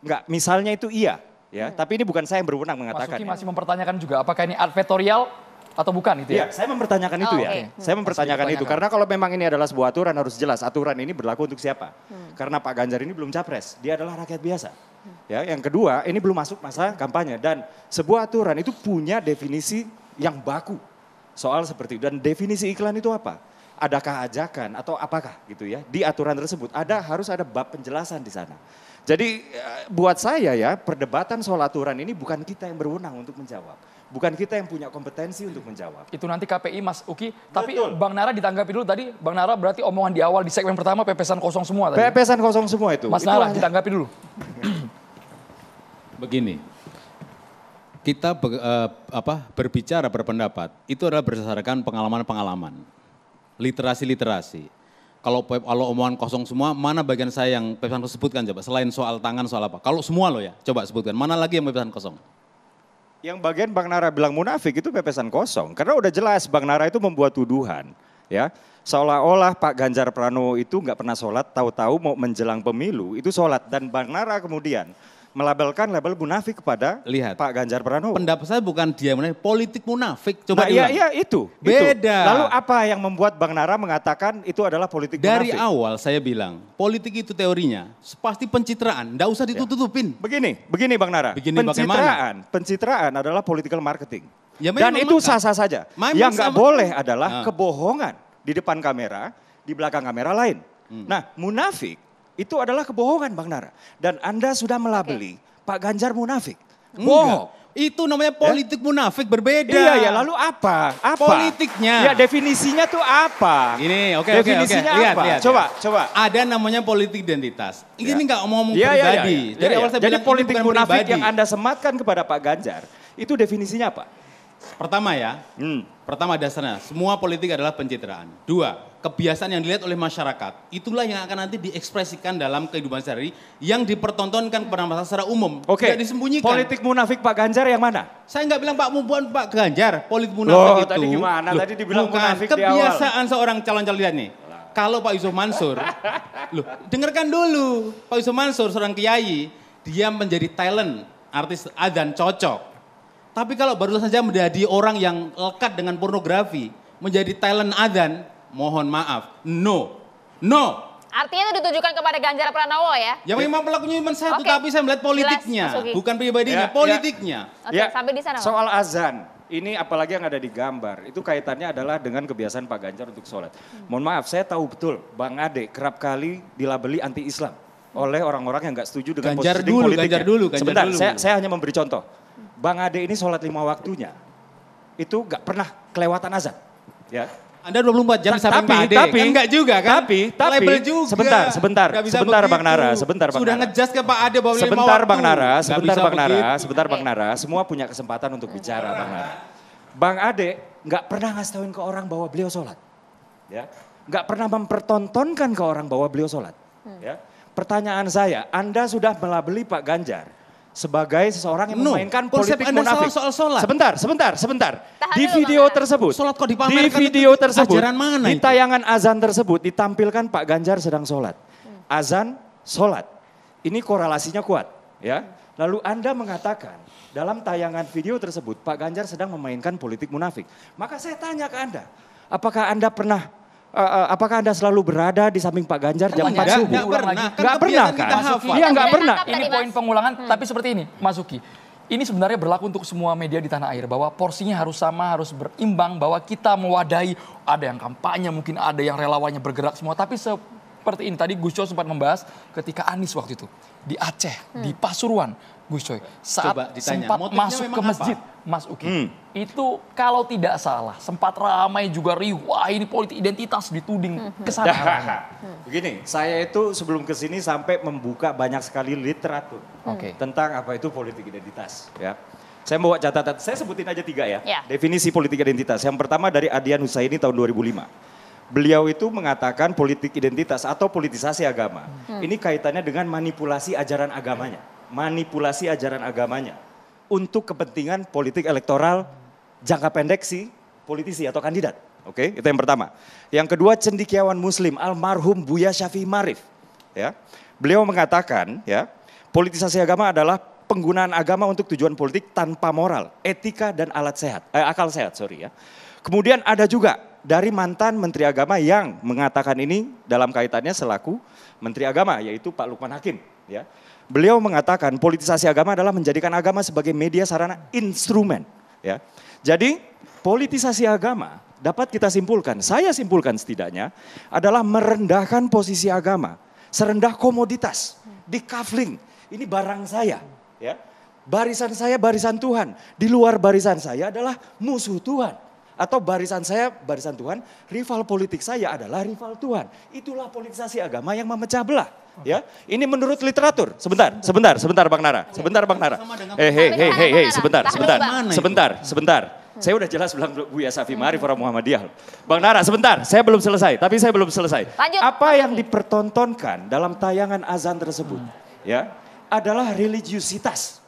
Enggak, misalnya itu iya ya. Hmm. Tapi ini bukan saya yang berwenang mengatakan. Mas ya. masih ya. mempertanyakan juga apakah ini advertorial atau bukan itu ya? ya saya mempertanyakan oh, itu okay. ya. Hmm. Saya mempertanyakan itu karena kalau memang ini adalah sebuah aturan harus jelas aturan ini berlaku untuk siapa. Hmm. Karena Pak Ganjar ini belum capres, dia adalah rakyat biasa. Hmm. Ya, yang kedua, ini belum masuk masa kampanye dan sebuah aturan itu punya definisi yang baku soal seperti itu dan definisi iklan itu apa? Adakah ajakan atau apakah gitu ya di aturan tersebut? Ada harus ada bab penjelasan di sana. Jadi eh, buat saya ya perdebatan soal aturan ini bukan kita yang berwenang untuk menjawab. Bukan kita yang punya kompetensi untuk menjawab. Itu nanti KPI Mas Uki. Tapi Bang Nara ditanggapi dulu tadi. Bang Nara berarti omongan di awal di segmen pertama pepesan kosong semua tadi. Pepesan kosong semua itu. Mas itu Nara hanya... ditanggapi dulu. Begini. Kita be, uh, apa, berbicara berpendapat itu adalah berdasarkan pengalaman-pengalaman. Literasi-literasi kalau kalau omongan kosong semua, mana bagian saya yang pesan sebutkan coba? Selain soal tangan, soal apa? Kalau semua lo ya, coba sebutkan. Mana lagi yang pepesan kosong? Yang bagian Bang Nara bilang munafik itu pepesan kosong. Karena udah jelas Bang Nara itu membuat tuduhan. ya Seolah-olah Pak Ganjar Pranowo itu nggak pernah sholat, tahu-tahu mau menjelang pemilu, itu sholat. Dan Bang Nara kemudian melabelkan label munafik kepada Lihat. Pak Ganjar Pranowo. Pendapat saya bukan dia munafik, politik munafik. Coba nah, iya, iya itu. Beda. Itu. Lalu apa yang membuat Bang Nara mengatakan itu adalah politik Dari munafik? Dari awal saya bilang, politik itu teorinya pasti pencitraan, enggak usah iya. ditutupin. Ya. Begini, begini Bang Nara. Begini pencitraan, bagaimana? pencitraan adalah political marketing. Ya, Dan itu sah-sah saja. Memang yang enggak boleh adalah nah. kebohongan di depan kamera, di belakang kamera lain. Hmm. Nah, munafik itu adalah kebohongan Bang Nara. Dan Anda sudah melabeli okay. Pak Ganjar munafik. Bohong. Itu namanya ya? politik ya? munafik berbeda. Iya ya, lalu apa? Apa? Politiknya. Ya definisinya tuh apa? Ini, oke okay, Definisinya okay, okay. Lihat, apa? Lihat, coba, ya. coba. Ada namanya politik identitas. Ini enggak ya. ngomong ya, ya, ya pribadi. Ya, ya. Jadi ya, ya. saya Jadi politik munafik pribadi. yang Anda sematkan kepada Pak Ganjar, itu definisinya apa? Pertama ya. Hmm. Pertama dasarnya, semua politik adalah pencitraan. Dua, kebiasaan yang dilihat oleh masyarakat, itulah yang akan nanti diekspresikan dalam kehidupan sehari hari yang dipertontonkan kepada masyarakat secara umum. Oke. Tidak disembunyikan. Politik munafik Pak Ganjar yang mana? Saya nggak bilang Pak Mumpuan Pak Ganjar, politik munafik Loh, itu. tadi gimana? Loh, tadi dibilang bukan. munafik kebiasaan di awal. seorang calon calon nih. Kalau Pak Yusuf Mansur, loh dengarkan dulu. Pak Yusuf Mansur seorang kiai, dia menjadi talent artis adan cocok. Tapi kalau baru saja menjadi orang yang lekat dengan pornografi, menjadi talent adan, mohon maaf. No. No. Artinya itu ditujukan kepada Ganjar Pranowo ya? Yang memang pelakunya cuma satu, okay. tapi saya melihat politiknya. Jelas, bukan pribadinya, ya, ya. politiknya. Ya. okay, ya. sampai di sana. Soal azan, ini apalagi yang ada di gambar, itu kaitannya adalah dengan kebiasaan Pak Ganjar untuk sholat. Hmm. Mohon maaf, saya tahu betul Bang Ade kerap kali dilabeli anti-Islam oleh orang-orang yang nggak setuju dengan ganjar posisi dulu, politiknya. Ganjar dulu, Ganjar Sebentar, dulu. Saya, saya hanya memberi contoh. Bang Ade ini sholat lima waktunya, itu nggak pernah kelewatan azan. Ya, anda 24 jam Ta tapi, Pak Tapi, kan enggak juga kan? Tapi, tapi label juga. Sebentar, sebentar. Sebentar Bang Nara, sebentar Bang Sudah Nara. ngejas ke Pak Ade bahwa Sebentar Bang Nara, sebentar Bang Nara, sebentar Bang Nara. Semua punya kesempatan untuk bicara Bang Nara. Bang Ade enggak pernah ngasih ke orang bahwa beliau sholat. Ya. Nggak pernah mempertontonkan ke orang bahwa beliau sholat. Ya. Pertanyaan saya, Anda sudah melabeli Pak Ganjar sebagai seseorang yang no. memainkan Konsep politik munafik. Soal soal Sebentar, sebentar, sebentar. Tahan di video mana? tersebut. Sholat kok Di video tersebut. mana Di tayangan itu? azan tersebut ditampilkan Pak Ganjar sedang sholat. Azan, sholat. Ini korelasinya kuat, ya. Lalu Anda mengatakan dalam tayangan video tersebut Pak Ganjar sedang memainkan politik munafik. Maka saya tanya ke Anda, apakah Anda pernah Uh, apakah Anda selalu berada di samping Pak Ganjar jam 4 subuh? Enggak pernah. Enggak pernah kan? Iya, enggak pernah. Ini poin pengulangan hmm. tapi seperti ini, Masuki. Ini sebenarnya berlaku untuk semua media di tanah air bahwa porsinya harus sama, harus berimbang bahwa kita mewadahi ada yang kampanye, mungkin ada yang relawannya bergerak semua, tapi seperti ini tadi Gus Jo sempat membahas ketika Anies waktu itu di Aceh, hmm. di Pasuruan Gus Coy, saat Coba sempat Motifnya masuk ke masjid, apa? Mas Uki, hmm. itu kalau tidak salah sempat ramai juga riuh, wah ini politik identitas dituding hmm, hmm. ke sana. Nah, nah. Hmm. Begini, saya itu sebelum ke sini sampai membuka banyak sekali literatur okay. tentang apa itu politik identitas, ya. Saya bawa catatan, saya sebutin aja tiga ya. Yeah. Definisi politik identitas. Yang pertama dari Adian Husaini tahun 2005 beliau itu mengatakan politik identitas atau politisasi agama. Hmm. Ini kaitannya dengan manipulasi ajaran agamanya manipulasi ajaran agamanya untuk kepentingan politik elektoral jangka pendek si politisi atau kandidat. Oke, itu yang pertama. Yang kedua cendikiawan muslim almarhum Buya Syafi'i Marif. Ya. Beliau mengatakan ya, politisasi agama adalah penggunaan agama untuk tujuan politik tanpa moral, etika dan alat sehat, eh, akal sehat, sorry ya. Kemudian ada juga dari mantan Menteri Agama yang mengatakan ini dalam kaitannya selaku Menteri Agama yaitu Pak Lukman Hakim ya. Beliau mengatakan politisasi agama adalah menjadikan agama sebagai media sarana instrumen. Ya. Jadi politisasi agama dapat kita simpulkan, saya simpulkan setidaknya, adalah merendahkan posisi agama serendah komoditas, Di kafling Ini barang saya, ya. Barisan saya barisan Tuhan, di luar barisan saya adalah musuh Tuhan atau barisan saya barisan Tuhan, rival politik saya adalah rival Tuhan. Itulah politisasi agama yang memecah belah. Ya, ini menurut literatur. Sebentar, sebentar, sebentar Bang Nara, iya. sebentar Bang Nara. Eh, hey, hey, hey, hey, sebentar, sebentar, sebentar, sebentar. Saya udah jelas bilang Bu safi Mari iya. orang Muhammadiyah. Bang Nara, sebentar, saya belum selesai, tapi saya belum selesai. Apa yang dipertontonkan dalam tayangan azan tersebut, hmm. ya, adalah religiusitas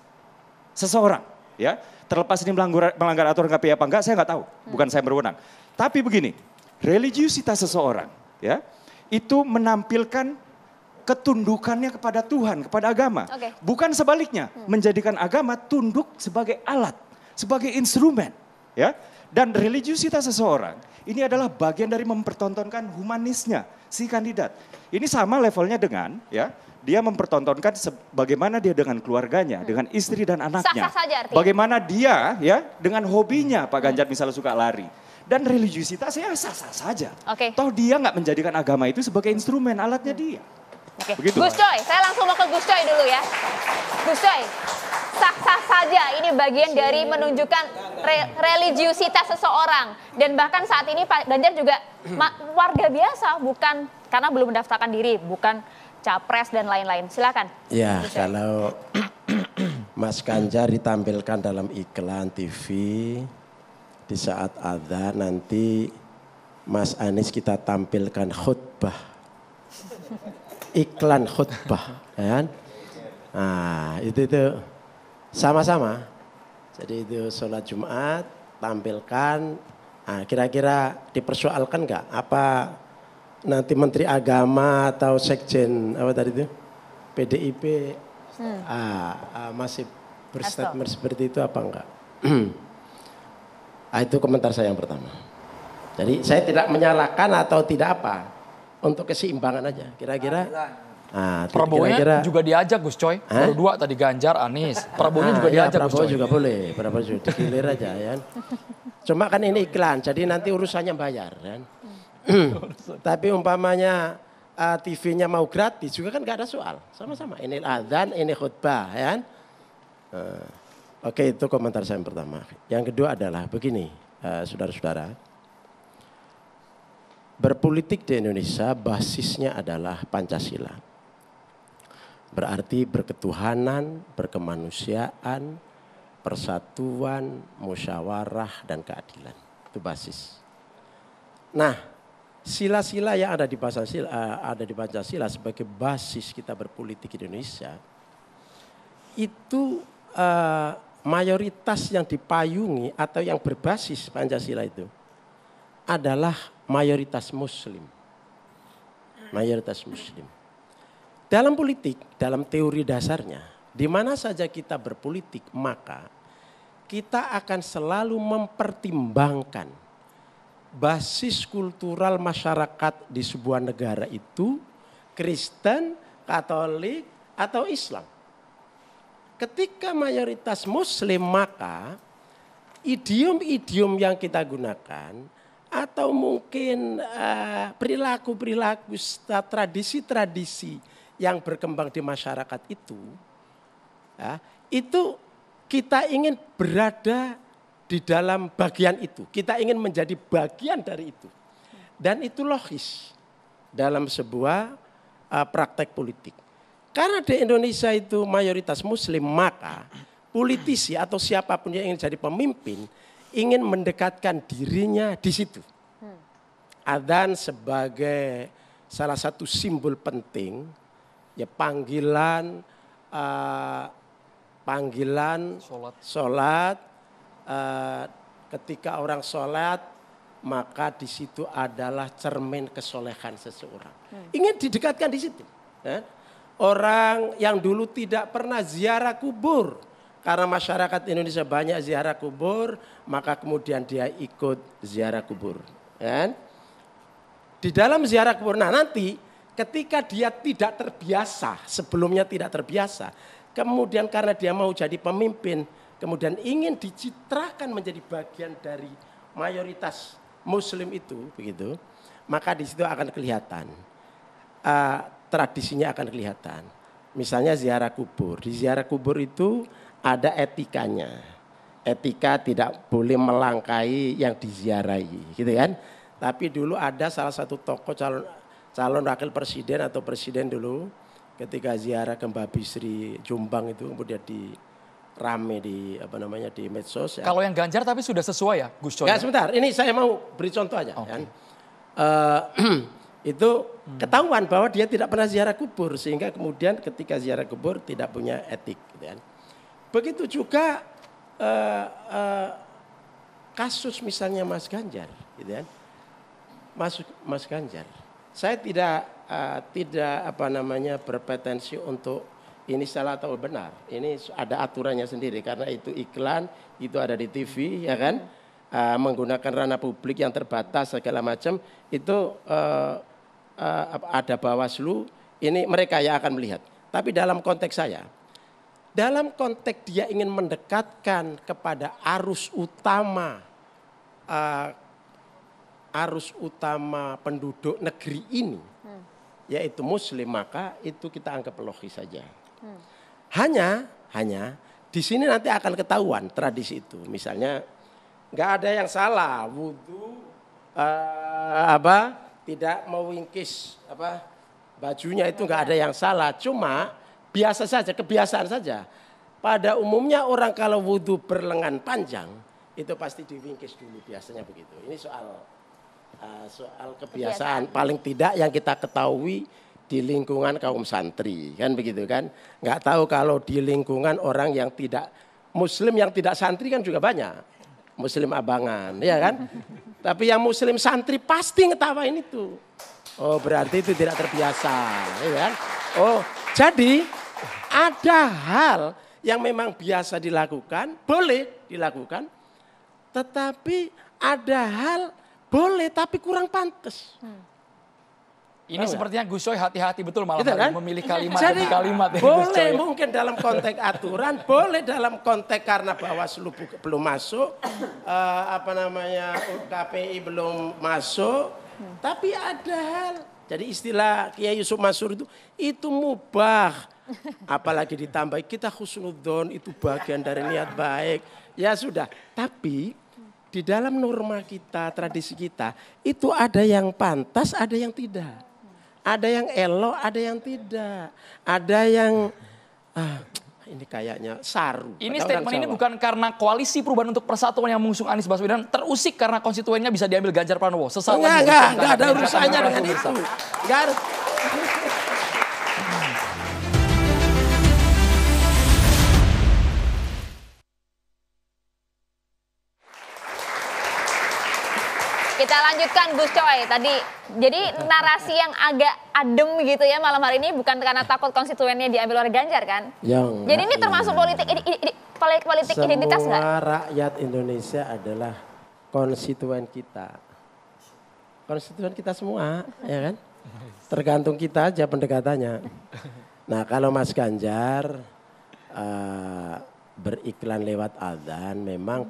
seseorang, ya Terlepas ini melanggar, melanggar aturan KPI apa enggak, saya nggak tahu. Hmm. Bukan saya berwenang. Tapi begini, religiusitas seseorang ya itu menampilkan ketundukannya kepada Tuhan, kepada agama. Okay. Bukan sebaliknya, hmm. menjadikan agama tunduk sebagai alat, sebagai instrumen, ya. Dan religiusitas seseorang ini adalah bagian dari mempertontonkan humanisnya si kandidat. Ini sama levelnya dengan ya dia mempertontonkan bagaimana dia dengan keluarganya, hmm. dengan istri dan anaknya. Sah -sah saja artinya. Bagaimana dia ya dengan hobinya Pak hmm. Ganjar misalnya suka lari. Dan religiusitasnya ya sah-sah saja. Oke. Okay. Toh dia nggak menjadikan agama itu sebagai instrumen alatnya hmm. dia. Oke. Okay. Gus Coy, saya langsung mau ke Gus Coy dulu ya. Gus Coy, sah-sah saja ini bagian dari menunjukkan re religiusitas seseorang dan bahkan saat ini Pak Ganjar juga warga biasa bukan karena belum mendaftarkan diri bukan capres dan lain-lain. Silakan. Ya, kalau Mas Ganjar ditampilkan dalam iklan TV di saat ada nanti Mas Anies kita tampilkan khutbah. Iklan khutbah, ya kan? Nah, itu itu sama-sama. Jadi itu sholat Jumat, tampilkan. Nah, kira-kira dipersoalkan nggak apa nanti Menteri Agama atau Sekjen apa tadi itu PDIP hmm. ah, ah, masih berstatement seperti itu apa enggak? ah, itu komentar saya yang pertama. Jadi saya tidak menyalahkan atau tidak apa untuk keseimbangan aja. Kira-kira Ah, Prabowo kira -kira, juga diajak Gus Coy. Hah? Baru dua tadi Ganjar, Anies. Ah, iya, Prabowo juga ya, diajak Prabowo Gus Coy. juga boleh. Prabowo juga boleh aja ya. Kan? Cuma kan ini iklan, jadi nanti urusannya bayar kan. Tapi umpamanya uh, eh, TV-nya mau gratis juga kan gak ada soal. Sama-sama. Ini azan, ini khutbah, ya. Uh, Oke, okay, itu komentar saya yang pertama. Yang kedua adalah begini, saudara eh, saudara-saudara. Berpolitik di Indonesia basisnya adalah Pancasila. Berarti berketuhanan, berkemanusiaan, persatuan, musyawarah, dan keadilan. Itu basis. Nah, sila-sila yang ada di Pancasila, eh, ada di Pancasila sebagai basis kita berpolitik di Indonesia itu eh, mayoritas yang dipayungi atau yang berbasis Pancasila itu adalah mayoritas muslim. Mayoritas muslim. Dalam politik, dalam teori dasarnya, di mana saja kita berpolitik, maka kita akan selalu mempertimbangkan basis kultural masyarakat di sebuah negara itu Kristen, Katolik, atau Islam. Ketika mayoritas Muslim, maka idiom-idiom yang kita gunakan atau mungkin eh, perilaku-perilaku uh, tradisi-tradisi yang berkembang di masyarakat itu, ya, itu kita ingin berada di dalam bagian itu. Kita ingin menjadi bagian dari itu. Dan itu logis dalam sebuah uh, praktek politik. Karena di Indonesia itu mayoritas muslim, maka politisi atau siapapun yang ingin jadi pemimpin ingin mendekatkan dirinya di situ. Adan sebagai salah satu simbol penting ya panggilan uh, panggilan sholat, sholat Eh, ketika orang sholat maka di situ adalah cermin kesolehan seseorang. Hmm. Ingin didekatkan di situ. Ya. Orang yang dulu tidak pernah ziarah kubur karena masyarakat Indonesia banyak ziarah kubur, maka kemudian dia ikut ziarah kubur. Ya kan? Di dalam ziarah kubur, nah nanti ketika dia tidak terbiasa, sebelumnya tidak terbiasa, kemudian karena dia mau jadi pemimpin, kemudian ingin dicitrakan menjadi bagian dari mayoritas muslim itu begitu maka di situ akan kelihatan uh, tradisinya akan kelihatan misalnya ziarah kubur di ziarah kubur itu ada etikanya etika tidak boleh melangkai yang diziarahi gitu kan tapi dulu ada salah satu tokoh calon calon wakil presiden atau presiden dulu ketika ziarah ke Mbak Bisri Jombang itu kemudian di rame di apa namanya di medsos. Ya. Kalau yang Ganjar tapi sudah sesuai ya, Gus Coy. Ya sebentar, ini saya mau beri contoh aja. Okay. Kan. Uh, itu hmm. ketahuan bahwa dia tidak pernah ziarah kubur sehingga kemudian ketika ziarah kubur tidak punya etik. Gitu kan. Begitu juga uh, uh, kasus misalnya Mas Ganjar, gitu kan. Mas Mas Ganjar, saya tidak uh, tidak apa namanya berpotensi untuk ini salah atau benar. Ini ada aturannya sendiri karena itu iklan, itu ada di TV ya kan. Uh, menggunakan ranah publik yang terbatas segala macam itu uh, uh, ada Bawaslu, ini mereka yang akan melihat. Tapi dalam konteks saya, dalam konteks dia ingin mendekatkan kepada arus utama uh, arus utama penduduk negeri ini hmm. yaitu muslim maka itu kita anggap logis saja. Hanya, hanya di sini nanti akan ketahuan tradisi itu. Misalnya nggak ada yang salah wudhu uh, eh, apa tidak mewingkis apa bajunya itu nggak ada yang salah. Cuma biasa saja, kebiasaan saja. Pada umumnya orang kalau wudhu berlengan panjang itu pasti diwingkis dulu biasanya begitu. Ini soal uh, soal kebiasaan. kebiasaan paling tidak yang kita ketahui di lingkungan kaum santri kan begitu kan nggak tahu kalau di lingkungan orang yang tidak muslim yang tidak santri kan juga banyak muslim abangan ya kan tapi yang muslim santri pasti ngetawain itu oh berarti itu tidak terbiasa ya kan oh jadi ada hal yang memang biasa dilakukan boleh dilakukan tetapi ada hal boleh tapi kurang pantas hmm. Ini oh, sepertinya Gus Coy hati-hati betul malam gitu hari kan? memilih kalimat Jadi, demi kalimat. Ya, boleh mungkin dalam konteks aturan, boleh dalam konteks karena Bawaslu belum masuk, uh, apa namanya KPI belum masuk, hmm. tapi ada hal. Jadi istilah Kiai Yusuf Masur itu itu mubah. Apalagi ditambah kita khusnudon itu bagian dari niat baik. Ya sudah, tapi di dalam norma kita, tradisi kita, itu ada yang pantas, ada yang tidak. Ada yang elok, ada yang tidak. Ada yang ah, ini kayaknya saru. Ini Padahal statement ini bukan karena koalisi perubahan untuk persatuan yang mengusung Anies Baswedan terusik karena konstituennya bisa diambil Ganjar Pranowo. Sesatnya, enggak, enggak, enggak ada urusannya dengan itu. Enggak ada. Kita lanjutkan Gus Coy tadi. Jadi narasi yang agak adem gitu ya malam hari ini bukan karena takut konstituennya diambil oleh Ganjar kan? Yang Jadi ini termasuk iya. politik ini, ini, politik Semua identitas nggak? Semua rakyat Indonesia adalah konstituen kita. Konstituen kita semua, ya kan? Tergantung kita aja pendekatannya. Nah kalau Mas Ganjar uh, beriklan lewat adzan memang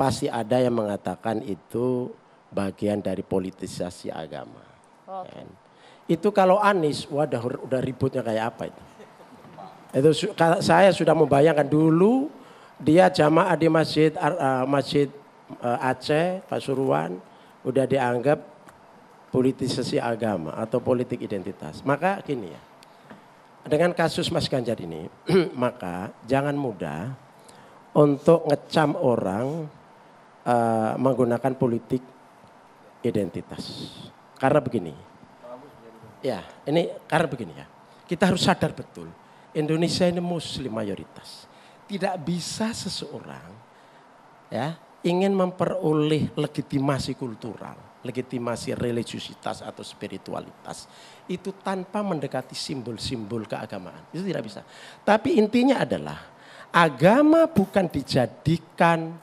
pasti ada yang mengatakan itu bagian dari politisasi agama. Oh. Kan? Itu kalau Anies, wadah udah ributnya kayak apa itu? Itu saya sudah membayangkan dulu dia jamaah di masjid uh, masjid eh, Aceh Pasuruan udah dianggap politisasi agama atau politik identitas. Maka gini ya. Dengan kasus Mas Ganjar ini, maka jangan mudah untuk ngecam orang uh, menggunakan politik identitas. Karena begini. Ya, ini karena begini ya. Kita harus sadar betul, Indonesia ini muslim mayoritas. Tidak bisa seseorang ya ingin memperoleh legitimasi kultural, legitimasi religiusitas atau spiritualitas itu tanpa mendekati simbol-simbol keagamaan. Itu tidak bisa. Tapi intinya adalah agama bukan dijadikan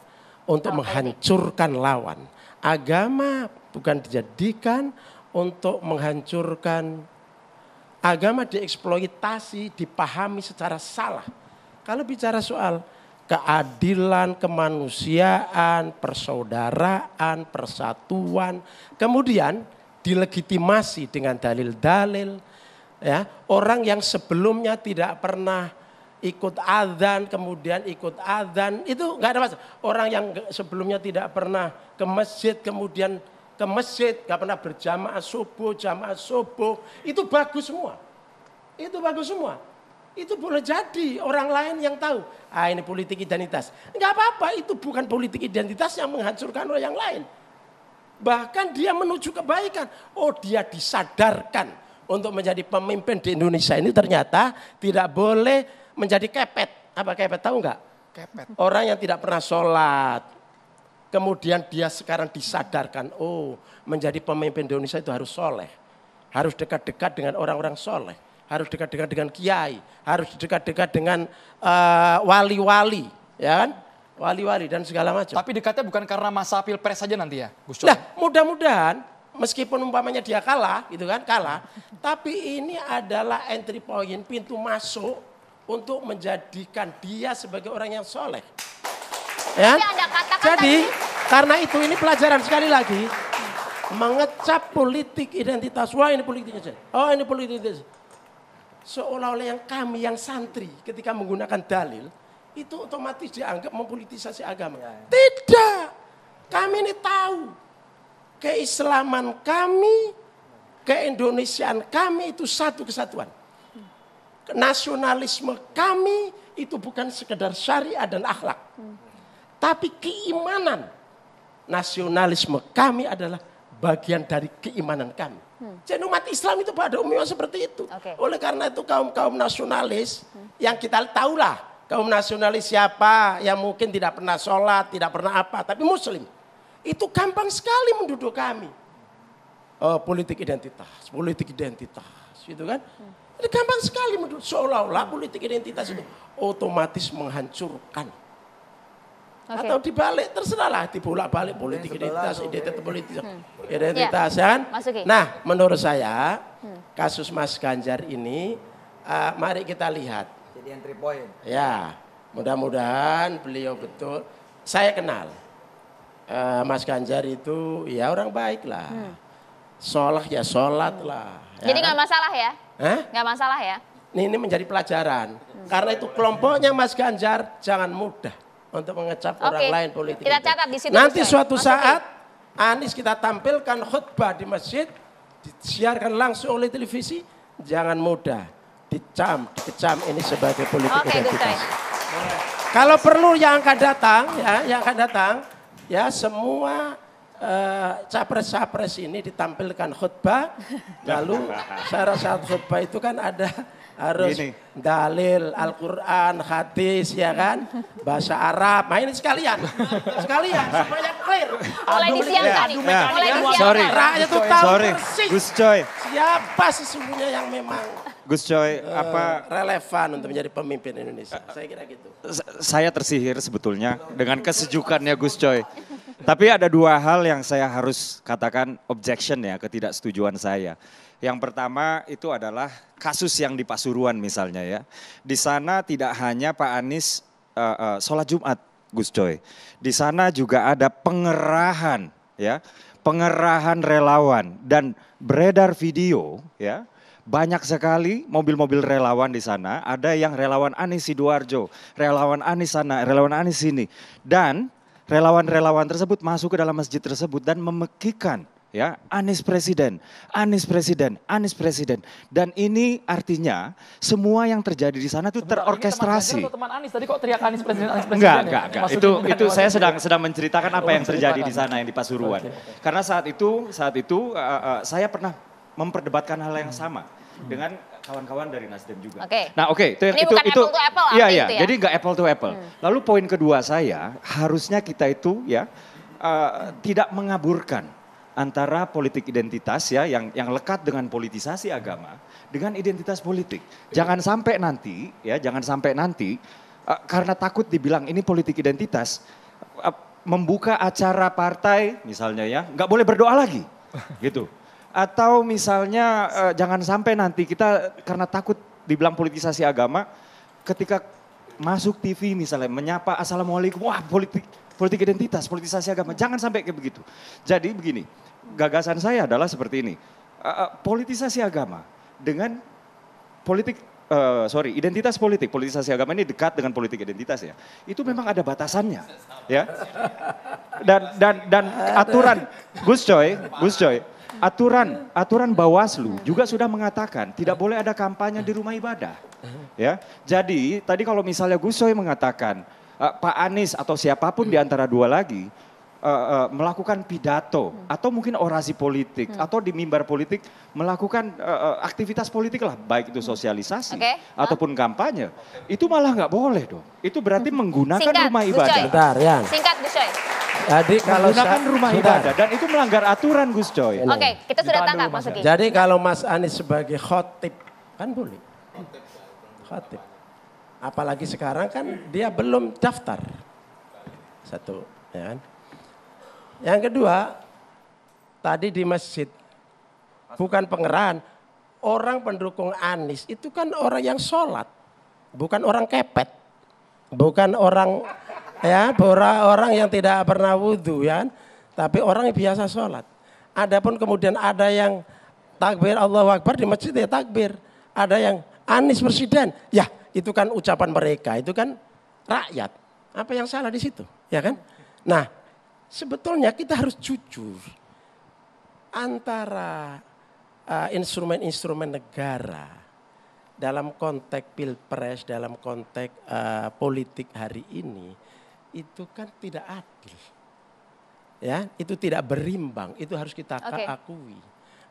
untuk menghancurkan lawan. Agama bukan dijadikan untuk menghancurkan agama dieksploitasi, dipahami secara salah. Kalau bicara soal keadilan, kemanusiaan, persaudaraan, persatuan, kemudian dilegitimasi dengan dalil-dalil ya, orang yang sebelumnya tidak pernah ikut azan kemudian ikut azan itu enggak ada masalah orang yang sebelumnya tidak pernah ke masjid kemudian ke masjid, gak pernah berjamaah subuh, jamaah subuh, itu bagus semua. Itu bagus semua. Itu boleh jadi orang lain yang tahu. Ah ini politik identitas. Enggak apa-apa, itu bukan politik identitas yang menghancurkan orang yang lain. Bahkan dia menuju kebaikan. Oh dia disadarkan untuk menjadi pemimpin di Indonesia ini ternyata tidak boleh menjadi kepet. Apa kepet tahu enggak? Kepet. Orang yang tidak pernah sholat, Kemudian dia sekarang disadarkan, oh menjadi pemimpin di Indonesia itu harus soleh. Harus dekat-dekat dengan orang-orang soleh. Harus dekat-dekat dengan kiai. Harus dekat-dekat dengan eh, wali-wali. Uh, ya kan? Wali-wali dan segala macam. Tapi dekatnya bukan karena masa pilpres saja nanti ya, Gus Nah, mudah-mudahan meskipun umpamanya dia kalah gitu kan kalah tapi ini adalah entry point pintu masuk untuk menjadikan dia sebagai orang yang soleh Ya. Jadi karena itu ini pelajaran sekali lagi mengecap politik identitas. Wah ini politiknya identitas. Oh ini politiknya identitas. Seolah-olah yang kami yang santri ketika menggunakan dalil itu otomatis dianggap mempolitisasi agama. Ya, ya. Tidak. Kami ini tahu keislaman kami, keindonesiaan kami itu satu kesatuan. Nasionalisme kami itu bukan sekedar syariah dan akhlak. Hmm tapi keimanan. Nasionalisme kami adalah bagian dari keimanan kami. Hmm. Jadi umat Islam itu pada umumnya seperti itu. Okay. Oleh karena itu kaum-kaum nasionalis hmm. yang kita tahulah kaum nasionalis siapa yang mungkin tidak pernah sholat, tidak pernah apa, tapi muslim. Itu gampang sekali menduduk kami. Oh, politik identitas, politik identitas gitu kan. Hmm. Jadi gampang sekali menduduk seolah-olah politik identitas itu otomatis menghancurkan Okay. Atau dibalik terserahlah dibolak-balik politik identitas, identitas politik, hmm. identitasan. Ya. Kan? Nah, menurut saya hmm. kasus Mas Ganjar ini uh, mari kita lihat. Jadi entry point. Ya, mudah-mudahan beliau betul. Saya kenal uh, Mas Ganjar itu ya orang baik lah. Hmm. sholat ya sholat hmm. lah. Ya Jadi nggak kan? masalah ya? Nggak masalah ya? Ini, menjadi pelajaran. Hmm. Karena itu kelompoknya Mas Ganjar jangan mudah untuk mengecap okay. orang lain politik. Kita catat di situ. Nanti suatu saat Anies kita tampilkan khutbah di masjid, disiarkan langsung oleh televisi, jangan mudah dicam, dicam ini sebagai politik okay, identitas. Kalau perlu yang akan datang, ya, yang akan datang, ya semua eh, capres-capres uh, ini ditampilkan khutbah, lalu syarat-syarat khutbah itu kan ada harus Gini. dalil Al-Quran, hadis ya kan, bahasa Arab. Nah ini sekalian, sekalian supaya clear. Mulai di siang ya. mulai disiapkan. Ya. Sorry, rakyat tuh tahu Sorry. persis. Gus Coy. Siapa sesungguhnya yang memang Gus Coy, uh, apa relevan untuk menjadi pemimpin Indonesia? saya kira gitu. Saya tersihir sebetulnya dengan kesejukannya Gus Coy. Tapi ada dua hal yang saya harus katakan objection ya, ketidaksetujuan saya. Yang pertama itu adalah kasus yang di Pasuruan misalnya ya. Di sana tidak hanya Pak Anies uh, uh, sholat Jumat, Gus Coy. Di sana juga ada pengerahan ya, pengerahan relawan dan beredar video ya banyak sekali mobil-mobil relawan di sana. Ada yang relawan Anies Sidoarjo, relawan Anies sana, relawan Anies sini. Dan relawan-relawan tersebut masuk ke dalam masjid tersebut dan memekikan ya Anies Presiden, Anies Presiden, Anies Presiden. Dan ini artinya semua yang terjadi di sana itu terorkestrasi. Teman, teman Anies tadi kok teriak Anies Presiden, Anies Presiden. Enggak, ya? enggak, enggak. itu itu saya sedang sedang menceritakan apa yang terjadi di sana yang di Pasuruan. Karena saat itu saat itu uh, uh, saya pernah memperdebatkan hal yang sama dengan kawan-kawan dari Nasdem juga. Oke. Okay. Nah, oke, okay, itu Ini itu bukan itu apple to apple, iya, iya, itu ya. Jadi nggak apple to apple. Hmm. Lalu poin kedua saya, harusnya kita itu ya uh, tidak mengaburkan antara politik identitas ya yang yang lekat dengan politisasi agama dengan identitas politik. Jangan sampai nanti ya, jangan sampai nanti uh, karena takut dibilang ini politik identitas uh, membuka acara partai misalnya ya, nggak boleh berdoa lagi. Gitu. Atau misalnya uh, jangan sampai nanti kita karena takut dibilang politisasi agama, ketika masuk TV misalnya menyapa assalamualaikum, wah politik politik identitas, politisasi agama, jangan sampai kayak begitu. Jadi begini, gagasan saya adalah seperti ini, uh, politisasi agama dengan politik uh, sorry, identitas politik, politisasi agama ini dekat dengan politik identitas ya. Itu memang ada batasannya, ya. Dan dan dan aturan, Gus Coy, Gus Coy, Aturan aturan Bawaslu juga sudah mengatakan tidak boleh ada kampanye di rumah ibadah. Ya. Jadi tadi kalau misalnya Gus Soy mengatakan uh, Pak Anies atau siapapun di antara dua lagi uh, uh, melakukan pidato atau mungkin orasi politik hmm. atau di mimbar politik melakukan uh, aktivitas politik lah baik itu hmm. sosialisasi okay. ataupun kampanye itu malah nggak boleh dong. Itu berarti hmm. menggunakan Singkat, rumah ibadah. Singkat, ya. Singkat, Soy jadi nah, kalau menggunakan rumah sudah. dan itu melanggar aturan Gus Coy. Oke, okay, kita sudah tangkap Mas Uki. Jadi kalau Mas Anies sebagai khotib kan boleh. Khotib. Apalagi sekarang kan dia belum daftar. Satu, ya kan? Yang kedua, tadi di masjid bukan pengerahan, orang pendukung Anies itu kan orang yang sholat, bukan orang kepet, bukan orang Ya, bora orang yang tidak pernah wudhu ya, tapi orang yang biasa sholat. Adapun kemudian ada yang takbir Allah Akbar di masjid ya takbir. Ada yang Anies Presiden, ya itu kan ucapan mereka, itu kan rakyat. Apa yang salah di situ, ya kan? Nah, sebetulnya kita harus jujur antara eh, instrumen-instrumen uh, negara dalam konteks pilpres, dalam konteks uh, politik hari ini itu kan tidak adil. Ya, itu tidak berimbang, itu harus kita okay. akui.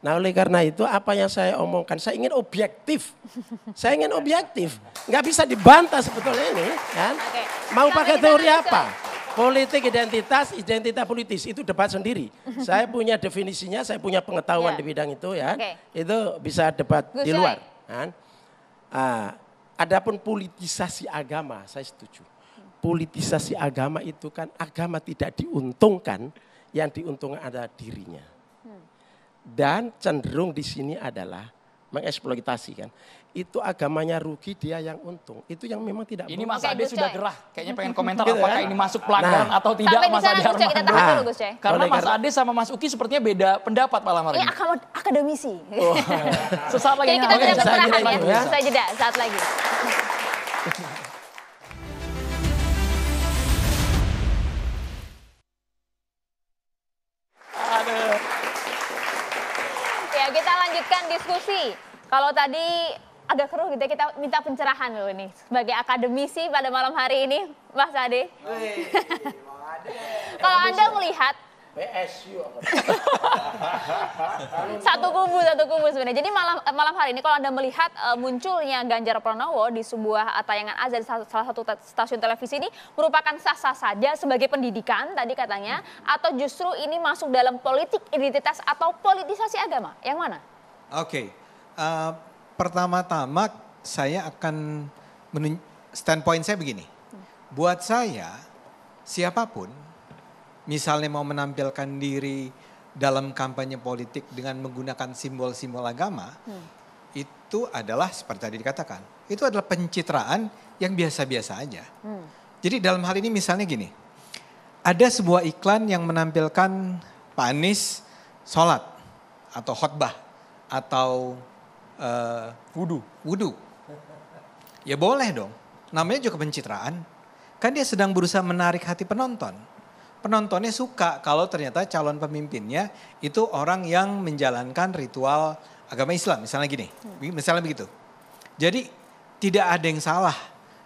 Nah, oleh karena itu apa yang saya omongkan, saya ingin objektif. saya ingin objektif. Nggak bisa dibantah sebetulnya ini, kan? Ya. Okay. Mau Sampai pakai teori apa? Politik identitas, identitas politis itu debat sendiri. saya punya definisinya, saya punya pengetahuan yeah. di bidang itu ya. Okay. Itu bisa debat di luar, kan? Uh, adapun politisasi agama, saya setuju politisasi agama itu kan agama tidak diuntungkan, yang diuntungkan adalah dirinya. Dan cenderung di sini adalah mengeksploitasi kan. Itu agamanya rugi dia yang untung. Itu yang memang tidak Ini Mas Ade sudah gerah. Kayaknya pengen komentar gitu apakah kan? ini masuk pelanggaran nah. atau tidak Mas Ade Nah. Dulu, Karena Mas Ade sama Mas Uki sepertinya beda pendapat malam hari ini. Ini akad akademisi. Oh. Sesaat lagi. Kayaknya kita tidak ya. Saat lagi. lanjutkan diskusi. Kalau tadi agak keruh gitu ya, kita minta pencerahan loh ini Sebagai akademisi pada malam hari ini, Mas Ade. Kalau Anda melihat PSU. satu kubu, satu kubu sebenarnya. Jadi malam malam hari ini kalau Anda melihat uh, munculnya Ganjar Pranowo di sebuah eh, tayangan azan salah satu stasiun televisi ini merupakan sah-sah saja sebagai pendidikan tadi katanya atau justru ini masuk dalam politik identitas atau politisasi agama? Yang mana? Oke. Okay. Uh, eh, pertama-tama saya akan standpoint saya begini. Buat saya siapapun misalnya mau menampilkan diri dalam kampanye politik dengan menggunakan simbol-simbol agama, hmm. itu adalah seperti tadi dikatakan, itu adalah pencitraan yang biasa-biasa aja. Hmm. Jadi dalam hal ini misalnya gini, ada sebuah iklan yang menampilkan Pak Anies sholat atau khotbah atau uh, eh, wudhu. wudu. Ya boleh dong, namanya juga pencitraan. Kan dia sedang berusaha menarik hati penonton penontonnya suka kalau ternyata calon pemimpinnya itu orang yang menjalankan ritual agama Islam, misalnya gini, hmm. misalnya begitu. Jadi tidak ada yang salah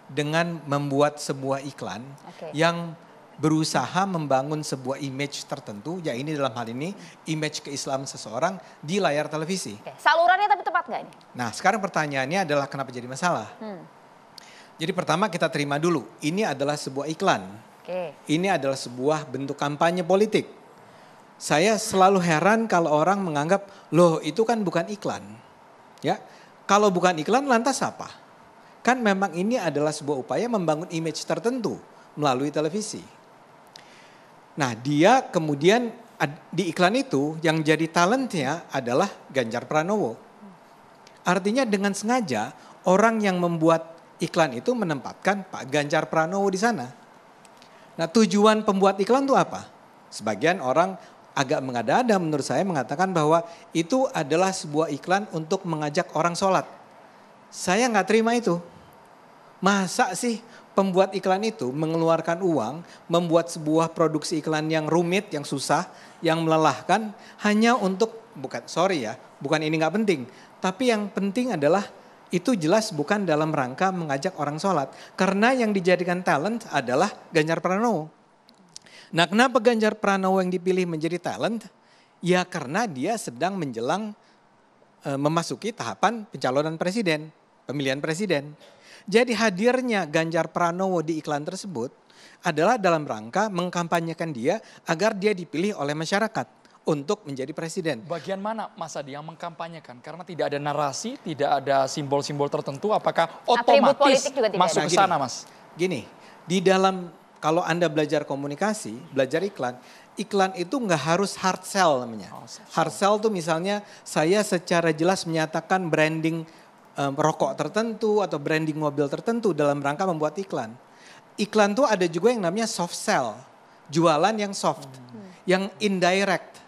dengan membuat sebuah iklan okay. yang berusaha membangun sebuah image tertentu, ya ini dalam hal ini image keislaman seseorang di layar televisi. okay. Salurannya tapi tepat nggak ini? Nah sekarang pertanyaannya adalah kenapa jadi masalah? Hmm. Jadi pertama kita terima dulu, ini adalah sebuah iklan Okay. Ini adalah sebuah bentuk kampanye politik. Saya selalu heran kalau orang menganggap, loh itu kan bukan iklan. Ya, Kalau bukan iklan lantas apa? Kan memang ini adalah sebuah upaya membangun image tertentu melalui televisi. Nah dia kemudian di iklan itu yang jadi talentnya adalah Ganjar Pranowo. Artinya dengan sengaja orang yang membuat iklan itu menempatkan Pak Ganjar Pranowo di sana Nah tujuan pembuat iklan itu apa? Sebagian orang agak mengada-ada menurut saya mengatakan bahwa itu adalah sebuah iklan untuk mengajak orang sholat. Saya nggak terima itu. Masa sih pembuat iklan itu mengeluarkan uang, membuat sebuah produksi iklan yang rumit, yang susah, yang melelahkan hanya untuk bukan sorry ya, bukan ini nggak penting, tapi yang penting adalah itu jelas bukan dalam rangka mengajak orang sholat. Karena yang dijadikan talent adalah Ganjar Pranowo. Nah kenapa Ganjar Pranowo yang dipilih menjadi talent? Ya karena dia sedang menjelang e, memasuki tahapan pencalonan presiden, pemilihan presiden. Jadi hadirnya Ganjar Pranowo di iklan tersebut adalah dalam rangka mengkampanyekan dia agar dia dipilih oleh masyarakat untuk menjadi presiden. Bagian mana Mas Adi yang mengkampanyekan? Karena tidak ada narasi, tidak ada simbol-simbol tertentu, apakah otomatis masuk ke sana Mas? Nah, gini, di dalam kalau Anda belajar komunikasi, belajar iklan, iklan itu nggak harus hard sell namanya. Oh, hard sell tuh misalnya saya secara jelas menyatakan branding um, rokok tertentu atau branding mobil tertentu dalam rangka membuat iklan. Iklan tuh ada juga yang namanya soft sell, jualan yang soft, hmm. yang indirect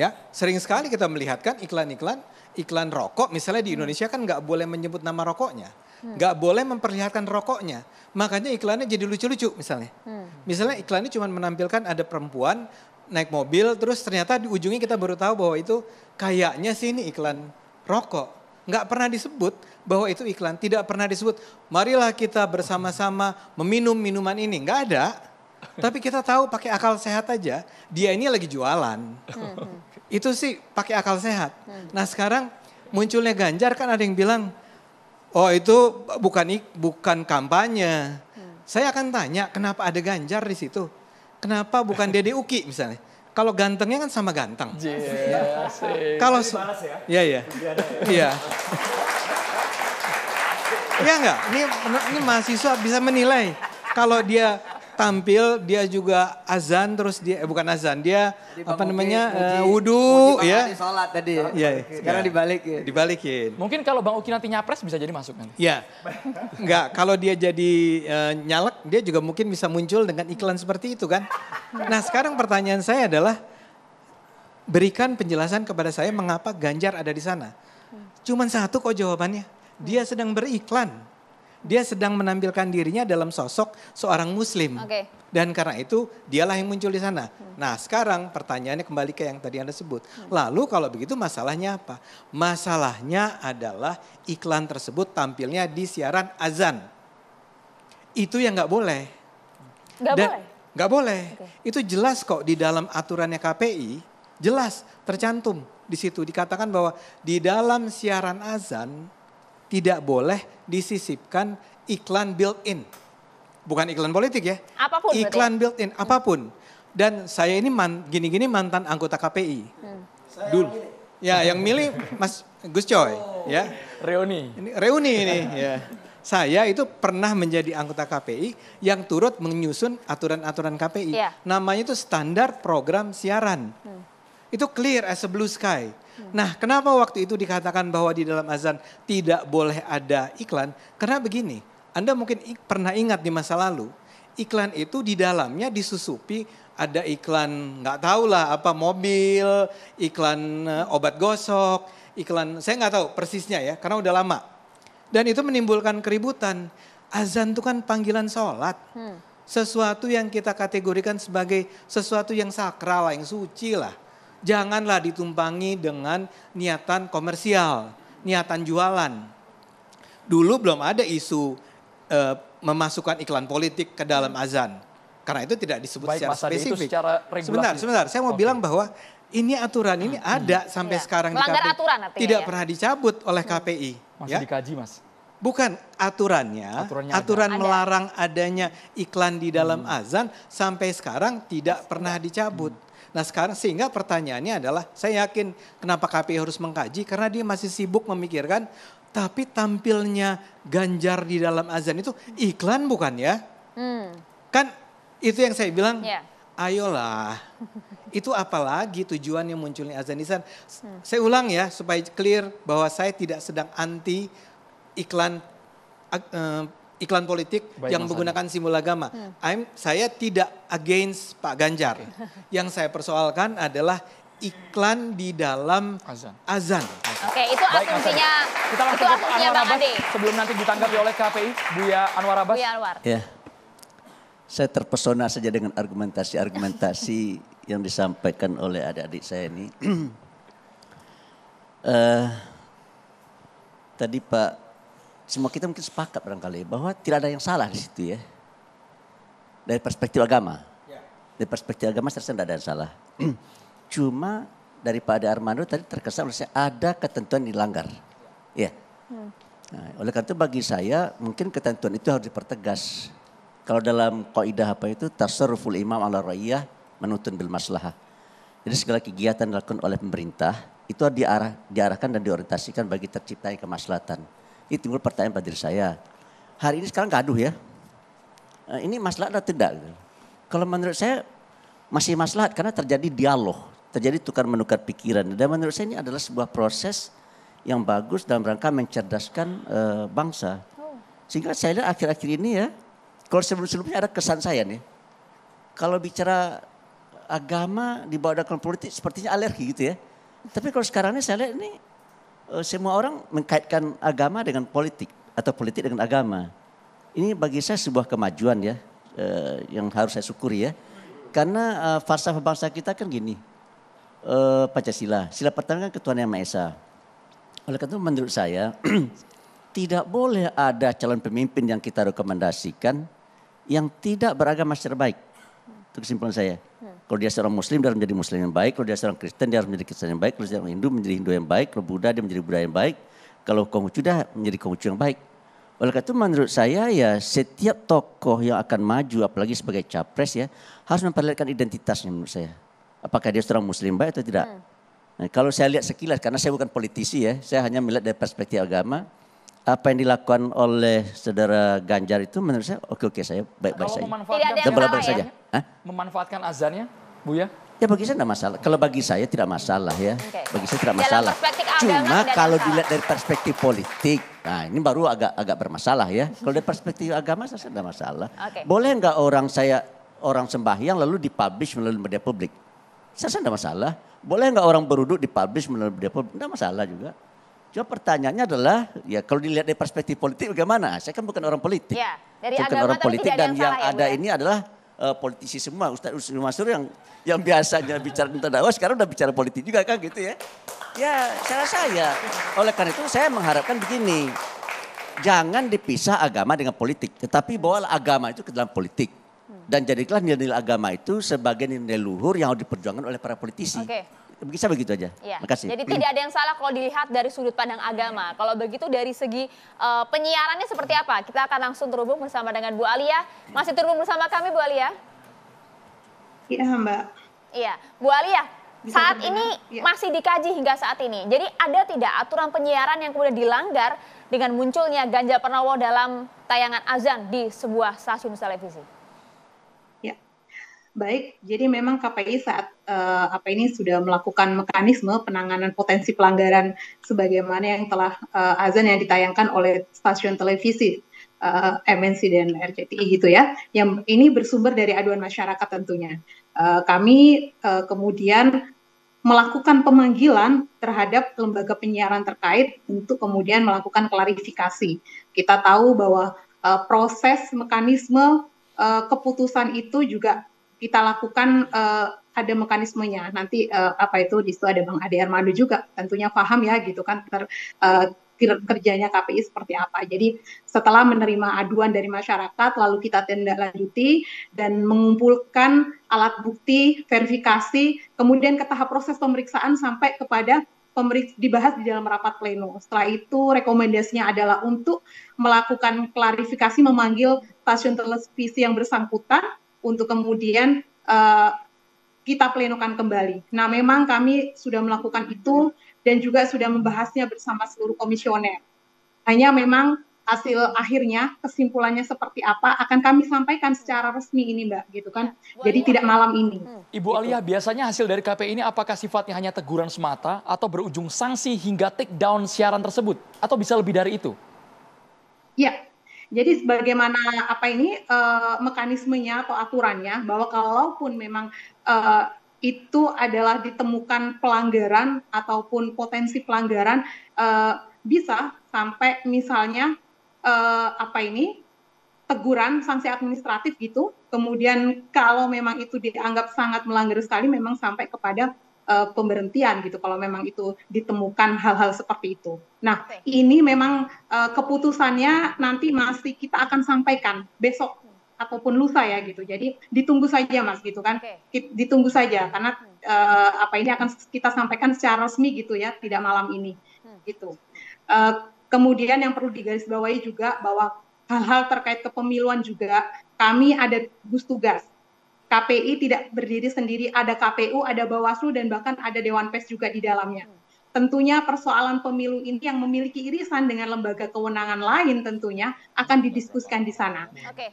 Ya, sering sekali kita melihatkan iklan-iklan iklan rokok misalnya di hmm. Indonesia kan nggak boleh menyebut nama rokoknya, hmm. nggak hmm. boleh memperlihatkan rokoknya, makanya iklannya jadi lucu-lucu misalnya. Hmm. Misalnya iklannya cuma menampilkan ada perempuan naik mobil, terus ternyata di ujungnya kita baru tahu bahwa itu kayaknya sih ini iklan rokok nggak pernah disebut bahwa itu iklan, tidak pernah disebut. Marilah kita bersama-sama meminum minuman ini, nggak ada. Tapi kita tahu pakai akal sehat aja, dia ini lagi jualan. Hmm, itu sih pakai akal sehat. Hmm. Nah sekarang munculnya Ganjar kan ada yang bilang, oh itu bukan bukan kampanye. Hmm. Saya akan tanya kenapa ada Ganjar di situ? Kenapa bukan Dede Uki misalnya? Kalau gantengnya kan sama ganteng. Yeah, Kalau ya, ya, iya. Iya enggak? Ya? Iya. Iya ini, ini mahasiswa bisa menilai kalau dia tampil dia juga azan terus dia eh, bukan azan dia Jadi apa namanya eh, uh, wudhu ya sholat tadi ya, ya sekarang ya. dibalik ya. dibalikin mungkin kalau bang Uki nanti nyapres bisa jadi masuk nanti ya enggak kalau dia jadi uh, nyalek dia juga mungkin bisa muncul dengan iklan seperti itu kan nah sekarang pertanyaan saya adalah berikan penjelasan kepada saya mengapa Ganjar ada di sana cuman satu kok jawabannya dia sedang beriklan dia sedang menampilkan dirinya dalam sosok seorang muslim. Okay. Dan karena itu dialah yang muncul di sana. Hmm. Nah sekarang pertanyaannya kembali ke yang tadi Anda sebut. Hmm. Lalu kalau begitu masalahnya apa? Masalahnya adalah iklan tersebut tampilnya di siaran azan. Itu yang nggak boleh. Nggak boleh? Nggak boleh. Okay. Itu jelas kok di dalam aturannya KPI, jelas tercantum di situ dikatakan bahwa di dalam siaran azan tidak boleh disisipkan iklan built-in. Bukan iklan politik ya. Apapun. Iklan built-in, apapun. Dan saya ini man, gini-gini mantan anggota KPI. Hmm. Dulu. Ya, yang milih Mas Gus Coy. Oh. Ya. Reuni. Ini, reuni ini. ya. Saya itu pernah menjadi anggota KPI yang turut menyusun aturan-aturan KPI. Ya. Namanya itu standar program siaran. Hmm. Itu clear as a blue sky. Hmm. Nah, kenapa waktu itu dikatakan bahwa di dalam azan tidak boleh ada iklan? Karena begini, Anda mungkin pernah ingat di masa lalu, iklan itu di dalamnya disusupi ada iklan nggak tahu lah apa mobil, iklan eh, obat gosok, iklan saya nggak tahu persisnya ya karena udah lama. Dan itu menimbulkan keributan. Azan itu kan panggilan sholat. Hmm. Sesuatu yang kita kategorikan sebagai sesuatu yang sakral, yang suci lah janganlah ditumpangi dengan niatan komersial, niatan jualan. Dulu belum ada isu eh, memasukkan iklan politik ke dalam azan. Karena itu tidak disebut Baik, secara spesifik. secara sebentar, sebentar. Saya mau okay. bilang bahwa ini aturan ini hmm. ada hmm. sampai ya. sekarang Melanggar di KPI. Aturan, tidak ya? pernah dicabut oleh hmm. KPI. Masih ya? dikaji, Mas. Bukan aturannya, aturannya aturan ada. melarang adanya iklan di dalam hmm. azan sampai sekarang tidak pernah dicabut. Hmm. Nah sekarang sehingga pertanyaannya adalah saya yakin kenapa KPI harus mengkaji karena dia masih sibuk memikirkan tapi tampilnya Ganjar di dalam azan itu iklan bukan ya? Hmm. Kan itu yang saya bilang. Yeah. Ayolah, itu apalagi tujuan yang munculnya azan sana. Hmm. Saya ulang ya supaya clear bahwa saya tidak sedang anti iklan uh, iklan politik Baik, yang menggunakan simbol agama. Hmm. I'm saya tidak against Pak Ganjar. Okay. Yang saya persoalkan adalah iklan di dalam azan. azan. Oke, itu asumsinya. Kita langsung ke Anwar Bang Abbas sebelum nanti ditanggapi oleh KPI, Buya Anwar Abbas. Buya Anwar. Ya. Saya terpesona saja dengan argumentasi-argumentasi yang disampaikan oleh adik-adik saya ini. uh, tadi Pak semua kita mungkin sepakat barangkali bahwa tidak ada yang salah di situ ya. Dari perspektif agama. Ya. Dari perspektif agama saya tidak ada yang salah. Cuma daripada Armando tadi terkesan saya ada ketentuan dilanggar. Ya. Hmm. Nah, oleh karena itu bagi saya mungkin ketentuan itu harus dipertegas. Kalau dalam kaidah apa itu tasarruful imam ala ra'iyah menuntun bil maslahah. Jadi segala kegiatan dilakukan oleh pemerintah itu diarah, diarahkan dan diorientasikan bagi terciptanya kemaslahatan. Itu timbul pertanyaan pada diri saya. Hari ini sekarang gaduh ya. Eh, ini masalah atau tidak? Kalau menurut saya masih masalah karena terjadi dialog, terjadi tukar menukar pikiran. Dan menurut saya ini adalah sebuah proses yang bagus dalam rangka mencerdaskan uh, bangsa. Oh. Sehingga saya lihat akhir-akhir ini ya, kalau sebelum-sebelumnya ada kesan saya nih, kalau bicara agama dibawa dalam politik sepertinya alergi gitu ya. Tapi kalau sekarang ini saya lihat ini Eh, semua orang mengkaitkan agama dengan politik atau politik dengan agama. Ini bagi saya sebuah kemajuan ya eh, yang harus saya syukuri ya. Karena eh, falsafah bangsa kita kan gini. Pancasila, sila pertama kan ketuhanan yang Maha Esa. Oleh karena itu menurut saya tidak boleh ada calon pemimpin yang kita rekomendasikan yang tidak beragama secara baik. Itu kesimpulan saya. Kalau dia seorang muslim dia harus menjadi muslim yang baik, kalau dia seorang Kristen dia harus menjadi Kristen yang baik, kalau dia seorang Hindu menjadi Hindu yang baik, kalau Buddha dia menjadi Buddha yang baik, kalau Konghucu dia menjadi Konghucu yang baik. Oleh karena itu menurut saya ya setiap tokoh yang akan maju apalagi sebagai capres ya harus memperlihatkan identitasnya menurut saya. Apakah dia seorang muslim baik atau tidak? Hmm. Nah, kalau saya lihat sekilas karena saya bukan politisi ya, saya hanya melihat dari perspektif agama apa yang dilakukan oleh saudara Ganjar itu menurut saya oke-oke saya baik-baik saja. tidak ada masalah saja. Ya? Memanfaatkan azannya, Bu ya? Ya bagi saya tidak masalah. Kalau bagi saya tidak masalah ya. Okay. Bagi saya tidak masalah. Cuma kalau dilihat dari perspektif politik, nah ini baru agak agak bermasalah ya. Kalau dari perspektif agama saya tidak masalah. Okay. Boleh nggak orang saya orang sembahyang lalu dipublish melalui media publik? Saya tidak masalah. Boleh nggak orang beruduk dipublish melalui media publik? Tidak masalah juga. Cuma pertanyaannya adalah, ya kalau dilihat dari perspektif politik bagaimana? Saya kan bukan orang politik. Ya, dari bukan orang politik dan yang, ya, ada ya? ini adalah uh, politisi semua. Ustaz Ustaz Masur yang yang biasanya bicara tentang dakwah sekarang udah bicara politik juga kan gitu ya. Ya, saya rasa ya. Oleh karena itu saya mengharapkan begini. Jangan dipisah agama dengan politik, tetapi bahwa agama itu ke dalam politik. Dan jadilah nilai-nilai agama itu sebagai nilai luhur yang harus diperjuangkan oleh para politisi. Okay bisa begitu aja. Ya. Makasih. Jadi tidak ada yang salah kalau dilihat dari sudut pandang agama. Kalau begitu dari segi uh, penyiarannya seperti apa? Kita akan langsung terhubung bersama dengan Bu Alia. Masih terhubung bersama kami Bu Alia? Iya Mbak. Iya, Bu Alia. Bisa saat ini ya. masih dikaji hingga saat ini. Jadi ada tidak aturan penyiaran yang kemudian dilanggar dengan munculnya Ganjar Pranowo dalam tayangan azan di sebuah stasiun televisi? Baik, jadi memang KPI saat uh, apa ini sudah melakukan mekanisme penanganan potensi pelanggaran sebagaimana yang telah uh, azan yang ditayangkan oleh stasiun televisi uh, eh, MNC dan RCTI gitu ya. Yang ini bersumber dari aduan masyarakat tentunya. Uh, kami uh, kemudian melakukan pemanggilan terhadap lembaga penyiaran terkait untuk kemudian melakukan klarifikasi. Kita tahu bahwa uh, proses mekanisme uh, keputusan itu juga kita lakukan uh, ada mekanismenya. Nanti uh, apa itu di situ ada Bang Ade Armando juga tentunya paham ya gitu kan ter, uh, kerjanya KPI seperti apa. Jadi setelah menerima aduan dari masyarakat, lalu kita tindak lanjuti dan mengumpulkan alat bukti, verifikasi, kemudian ke tahap proses pemeriksaan sampai kepada pemeriksa dibahas di dalam rapat pleno. Setelah itu rekomendasinya adalah untuk melakukan klarifikasi memanggil stasiun televisi yang bersangkutan untuk kemudian uh, kita plenokan kembali. Nah, memang kami sudah melakukan itu dan juga sudah membahasnya bersama seluruh komisioner. Hanya memang hasil akhirnya kesimpulannya seperti apa akan kami sampaikan secara resmi ini Mbak gitu kan. Jadi tidak malam ini. Ibu gitu. Alia biasanya hasil dari KPI ini apakah sifatnya hanya teguran semata atau berujung sanksi hingga take down siaran tersebut atau bisa lebih dari itu? Ya, jadi sebagaimana apa ini uh, mekanismenya atau aturannya bahwa kalaupun memang uh, itu adalah ditemukan pelanggaran ataupun potensi pelanggaran uh, bisa sampai misalnya uh, apa ini teguran sanksi administratif gitu. Kemudian kalau memang itu dianggap sangat melanggar sekali memang sampai kepada uh, pemberhentian gitu kalau memang itu ditemukan hal-hal seperti itu. Nah, okay. ini memang uh, keputusannya nanti masih kita akan sampaikan besok ataupun lusa ya gitu. Jadi ditunggu saja Mas gitu kan. Okay. Ditunggu saja karena uh, apa ini akan kita sampaikan secara resmi gitu ya, tidak malam ini. Hmm. Gitu. Uh, kemudian yang perlu digarisbawahi juga bahwa hal-hal terkait kepemiluan juga kami ada gugus tugas KPI tidak berdiri sendiri, ada KPU, ada Bawaslu, dan bahkan ada Dewan Pers juga di dalamnya. Tentunya persoalan pemilu ini yang memiliki irisan dengan lembaga kewenangan lain tentunya akan didiskusikan di sana.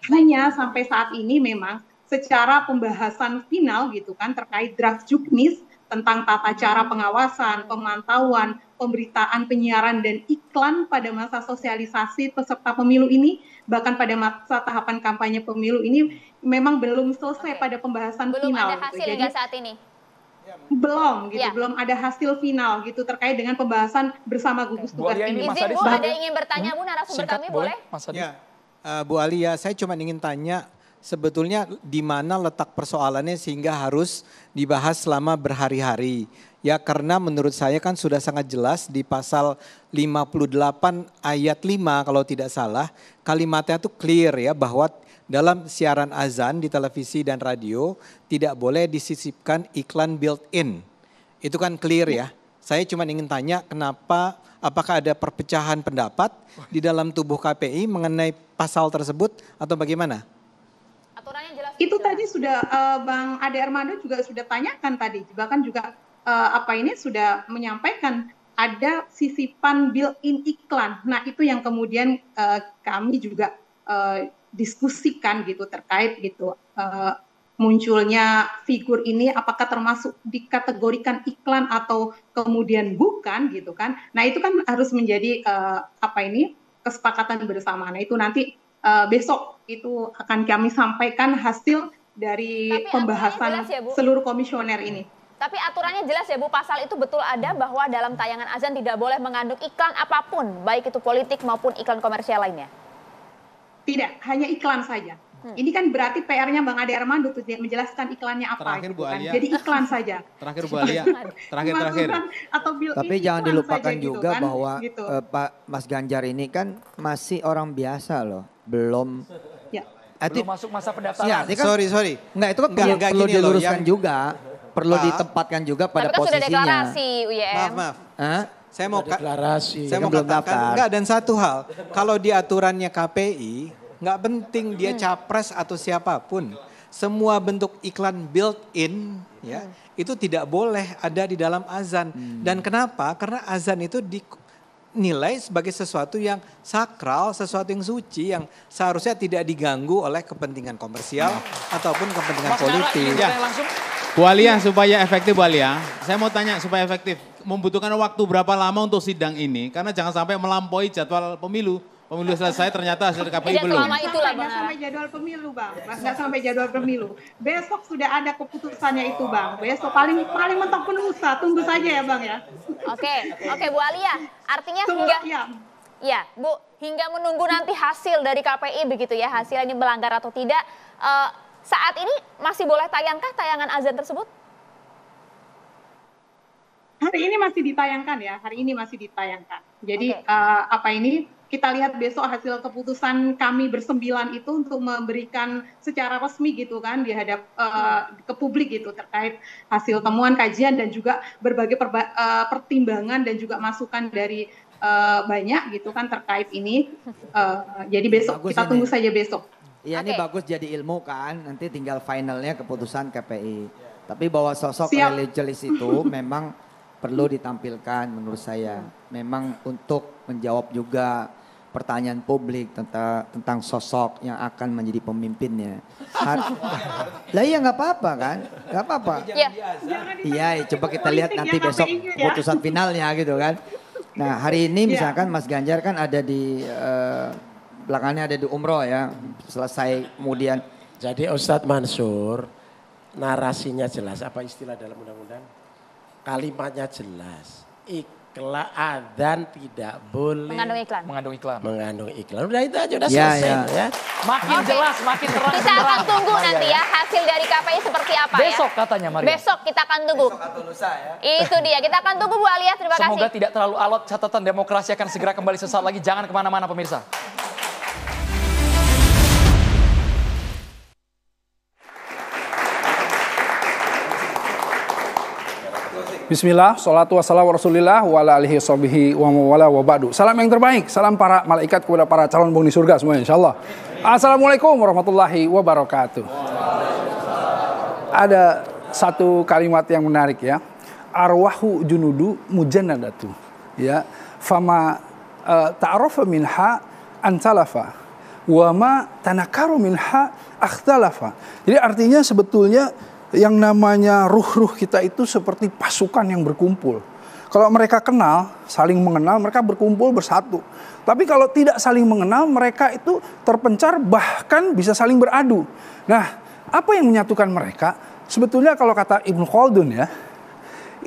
Hanya sampai saat ini memang secara pembahasan final gitu kan terkait draft juknis tentang tata cara hmm. pengawasan, pemantauan, pemberitaan, penyiaran, dan iklan pada masa sosialisasi peserta pemilu ini, bahkan pada masa tahapan kampanye pemilu ini memang belum selesai Oke. pada pembahasan belum final. Belum ada gitu. hasil Jadi, saat ini? Ya, belum, gitu. Ya. Belum ada hasil final gitu terkait dengan pembahasan bersama gugus tugas Bu ini. Izin Bu, ada ingin bertanya Bu hmm? narasumber kami boleh? boleh? Mas Ya. Uh, Bu Alia, saya cuma ingin tanya sebetulnya di mana letak persoalannya sehingga harus dibahas selama berhari-hari. Ya karena menurut saya kan sudah sangat jelas di pasal 58 ayat 5 kalau tidak salah kalimatnya itu clear ya bahwa dalam siaran azan di televisi dan radio tidak boleh disisipkan iklan built-in. Itu kan clear ya. Saya cuma ingin tanya kenapa apakah ada perpecahan pendapat di dalam tubuh KPI mengenai pasal tersebut atau bagaimana? itu iya. tadi sudah uh, Bang Ade Armando juga sudah tanyakan tadi, bahkan juga uh, apa ini sudah menyampaikan ada sisipan built-in iklan. Nah itu yang kemudian uh, kami juga uh, diskusikan gitu terkait gitu uh, munculnya figur ini apakah termasuk dikategorikan iklan atau kemudian bukan gitu kan. Nah, itu kan harus menjadi uh, apa ini? kesepakatan bersama. Nah, itu nanti uh, besok itu akan kami sampaikan hasil dari Tapi pembahasan ya, seluruh komisioner ini. Tapi aturannya jelas ya Bu, pasal itu betul ada bahwa dalam tayangan azan tidak boleh mengandung iklan apapun, baik itu politik maupun iklan komersial lainnya. Tidak, hanya iklan saja. Hmm. Ini kan berarti PR-nya Bang Ade Armando tuh menjelaskan iklannya apa. Terakhir gitu Bu Kan? Jadi iklan saja. Terakhir Bu Alia. Terakhir terakhir. Atau bil Tapi jangan dilupakan gitu juga gitu, kan? bahwa gitu. uh, Pak Mas Ganjar ini kan masih orang biasa loh, belum ya. Ati, eh, belum masuk masa ya, pendaftaran. Ya, kan, sorry, sorry. Enggak, itu kan enggak, perlu, enggak perlu diluruskan yang... juga. Perlu ditempatkan juga pada Tapi kan posisinya. sudah deklarasi UEM. Maaf, maaf. Hah? Saya mau deklarasi. Saya kan mau katakan enggak dan satu hal, kalau di aturannya KPI Nggak penting dia hmm. capres atau siapapun. Semua bentuk iklan built-in ya hmm. itu tidak boleh ada di dalam azan. Hmm. Dan kenapa? Karena azan itu dinilai sebagai sesuatu yang sakral, sesuatu yang suci yang seharusnya tidak diganggu oleh kepentingan komersial nah. ataupun kepentingan Mas politik. Ya. Walia supaya efektif walia saya mau tanya supaya efektif membutuhkan waktu berapa lama untuk sidang ini karena jangan sampai melampaui jadwal pemilu pemilu selesai ternyata hasil KPI belum. Selama itulah Bang. sampai jadwal pemilu Bang. Nggak sampai jadwal pemilu. Besok sudah ada keputusannya itu Bang. Besok paling paling mentok usah Tunggu saja ya Bang ya. Oke, okay. oke okay, Bu Alia. Artinya Tunggu, hingga ya. ya, Bu, hingga menunggu nanti hasil dari KPI begitu ya, hasil ini melanggar atau tidak. Uh, saat ini masih boleh tayangkah tayangan azan tersebut? Hari ini masih ditayangkan ya, hari ini masih ditayangkan. Jadi okay. uh, eh, apa ini kita lihat besok hasil keputusan kami bersembilan itu untuk memberikan secara resmi gitu kan dihadap uh, eh, ke publik gitu terkait hasil temuan kajian dan juga berbagai uh, pertimbangan dan juga masukan dari uh, banyak gitu kan terkait ini. Uh, jadi besok bagus kita ini. tunggu saja besok. Iya okay. ini bagus jadi ilmu kan nanti tinggal finalnya keputusan KPI. Tapi bahwa sosok Siap. religius itu memang perlu ditampilkan menurut saya. Memang untuk menjawab juga pertanyaan publik tentang tentang sosok yang akan menjadi pemimpinnya. Lah iya nggak apa-apa kan? Nggak apa-apa. Ya. Iya, ya, coba kita lihat nanti besok ya. putusan finalnya gitu kan. Nah hari ini ya. misalkan Mas Ganjar kan ada di uh, belakangnya ada di Umroh ya. Selesai kemudian. Jadi Ustadz Mansur narasinya jelas. Apa istilah dalam undang-undang? Kalimatnya jelas. Ik kelak adzan tidak boleh mengandung iklan. Mengandung iklan. Mengandung iklan. Udah itu aja udah ya, selesai ya. ya. Makin okay. jelas, makin terang. Kita terang. akan tunggu nanti ya hasil dari KPI seperti apa Besok ya. Besok katanya Maria. Besok kita akan tunggu. Besok atau lusa ya. Itu dia. Kita akan tunggu Bu Alia. Terima Semoga kasih. Semoga tidak terlalu alot catatan demokrasi akan segera kembali sesaat lagi. Jangan kemana-mana pemirsa. Bismillah, salatu wassalamu rasulillah wa ala alihi sobihi wa mawala wa ba'du. Salam yang terbaik, salam para malaikat kepada para calon di surga semuanya insyaallah. Assalamualaikum warahmatullahi wabarakatuh. Ada satu kalimat yang menarik ya. Arwahu junudu mujannadatu. Ya. Fama uh, minha antalafa Wama tanakaru minha akhtalafa. Jadi artinya sebetulnya yang namanya ruh-ruh kita itu seperti pasukan yang berkumpul. Kalau mereka kenal, saling mengenal, mereka berkumpul bersatu. Tapi kalau tidak saling mengenal, mereka itu terpencar bahkan bisa saling beradu. Nah, apa yang menyatukan mereka? Sebetulnya kalau kata Ibn Khaldun ya,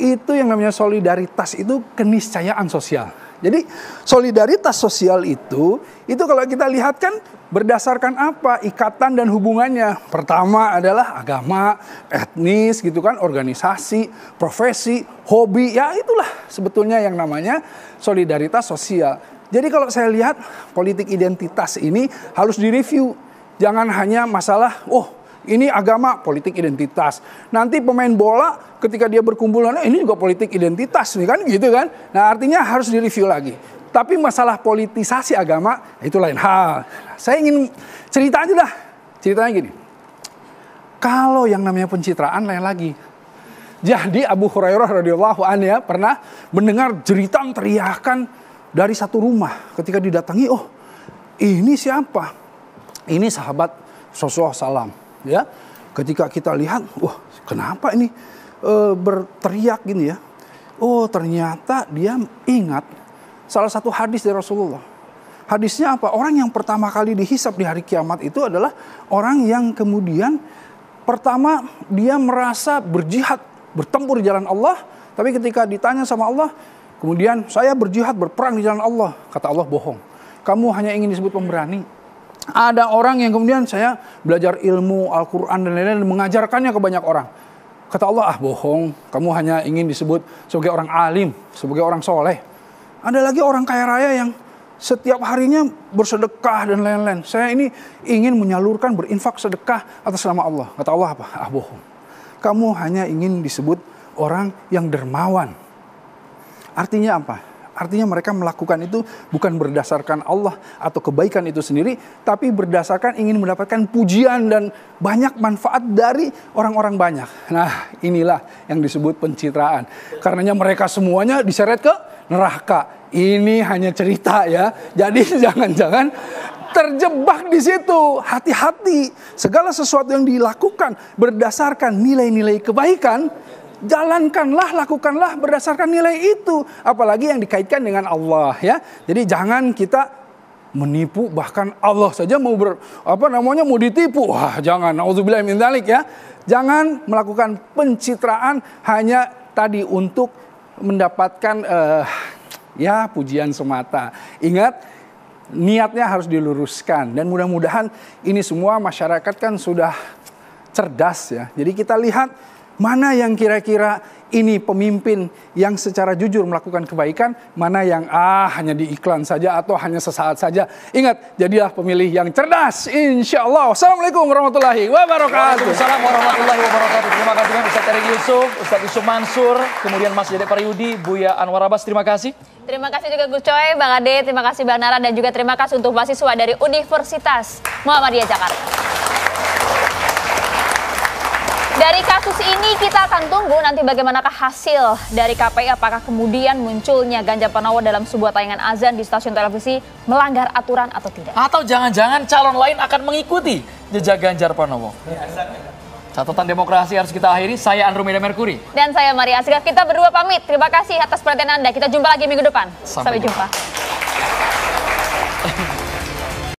itu yang namanya solidaritas itu keniscayaan sosial. Jadi solidaritas sosial itu, itu kalau kita lihat kan berdasarkan apa ikatan dan hubungannya. Pertama adalah agama, etnis gitu kan, organisasi, profesi, hobi, ya itulah sebetulnya yang namanya solidaritas sosial. Jadi kalau saya lihat politik identitas ini harus direview. Jangan hanya masalah, oh ini agama, politik identitas. Nanti pemain bola ketika dia berkumpul eh, ini juga politik identitas nih kan gitu kan. Nah artinya harus direview lagi. Tapi masalah politisasi agama itu lain hal. Saya ingin cerita aja lah. Ceritanya gini. Kalau yang namanya pencitraan lain lagi. Jadi Abu Hurairah radhiyallahu anhu ya pernah mendengar jeritan teriakan dari satu rumah ketika didatangi, oh ini siapa? Ini sahabat Rasulullah salam ya ketika kita lihat wah kenapa ini e, berteriak gini ya oh ternyata dia ingat salah satu hadis dari Rasulullah hadisnya apa orang yang pertama kali dihisap di hari kiamat itu adalah orang yang kemudian pertama dia merasa berjihad bertempur di jalan Allah tapi ketika ditanya sama Allah kemudian saya berjihad berperang di jalan Allah kata Allah bohong kamu hanya ingin disebut pemberani ada orang yang kemudian saya belajar ilmu Al-Quran dan lain-lain mengajarkannya ke banyak orang. Kata Allah, ah bohong, kamu hanya ingin disebut sebagai orang alim, sebagai orang soleh. Ada lagi orang kaya raya yang setiap harinya bersedekah dan lain-lain. Saya ini ingin menyalurkan berinfak sedekah atas nama Allah. Kata Allah apa? Ah bohong. Kamu hanya ingin disebut orang yang dermawan. Artinya apa? Artinya mereka melakukan itu bukan berdasarkan Allah atau kebaikan itu sendiri, tapi berdasarkan ingin mendapatkan pujian dan banyak manfaat dari orang-orang banyak. Nah, inilah yang disebut pencitraan. Karenanya mereka semuanya diseret ke neraka. Ini hanya cerita ya. Jadi jangan-jangan terjebak di situ. Hati-hati, segala sesuatu yang dilakukan berdasarkan nilai-nilai kebaikan jalankanlah, lakukanlah berdasarkan nilai itu, apalagi yang dikaitkan dengan Allah ya. Jadi jangan kita menipu bahkan Allah saja mau ber, apa namanya mau ditipu. Wah, jangan naudzubillah min dalik ya. Jangan melakukan pencitraan hanya tadi untuk mendapatkan uh, ya pujian semata. Ingat niatnya harus diluruskan dan mudah-mudahan ini semua masyarakat kan sudah cerdas ya. Jadi kita lihat Mana yang kira-kira ini pemimpin yang secara jujur melakukan kebaikan, mana yang ah hanya di iklan saja atau hanya sesaat saja. Ingat, jadilah pemilih yang cerdas. Insya Allah. Assalamualaikum warahmatullahi wabarakatuh. Assalamualaikum warahmatullahi wabarakatuh. Terima kasih Mas Ustaz Yusuf, Ustaz Yusuf Mansur, kemudian Mas Jadek Pariyudi, Buya Anwar Abbas. Terima kasih. Terima kasih juga Gus Coy, Bang Ade, terima kasih Bang Nara, dan juga terima kasih untuk mahasiswa dari Universitas Muhammadiyah Jakarta. Dari kasus ini kita akan tunggu nanti bagaimanakah hasil dari KPI apakah kemudian munculnya Ganjar Pranowo dalam sebuah tayangan azan di stasiun televisi melanggar aturan atau tidak. Atau jangan-jangan calon lain akan mengikuti jejak Ganjar Pranowo. Catatan demokrasi harus kita akhiri. Saya Andromeda Merkuri. Dan saya Maria Asika. Kita berdua pamit. Terima kasih atas perhatian Anda. Kita jumpa lagi minggu depan. Sampai, Sampai jumpa. jumpa.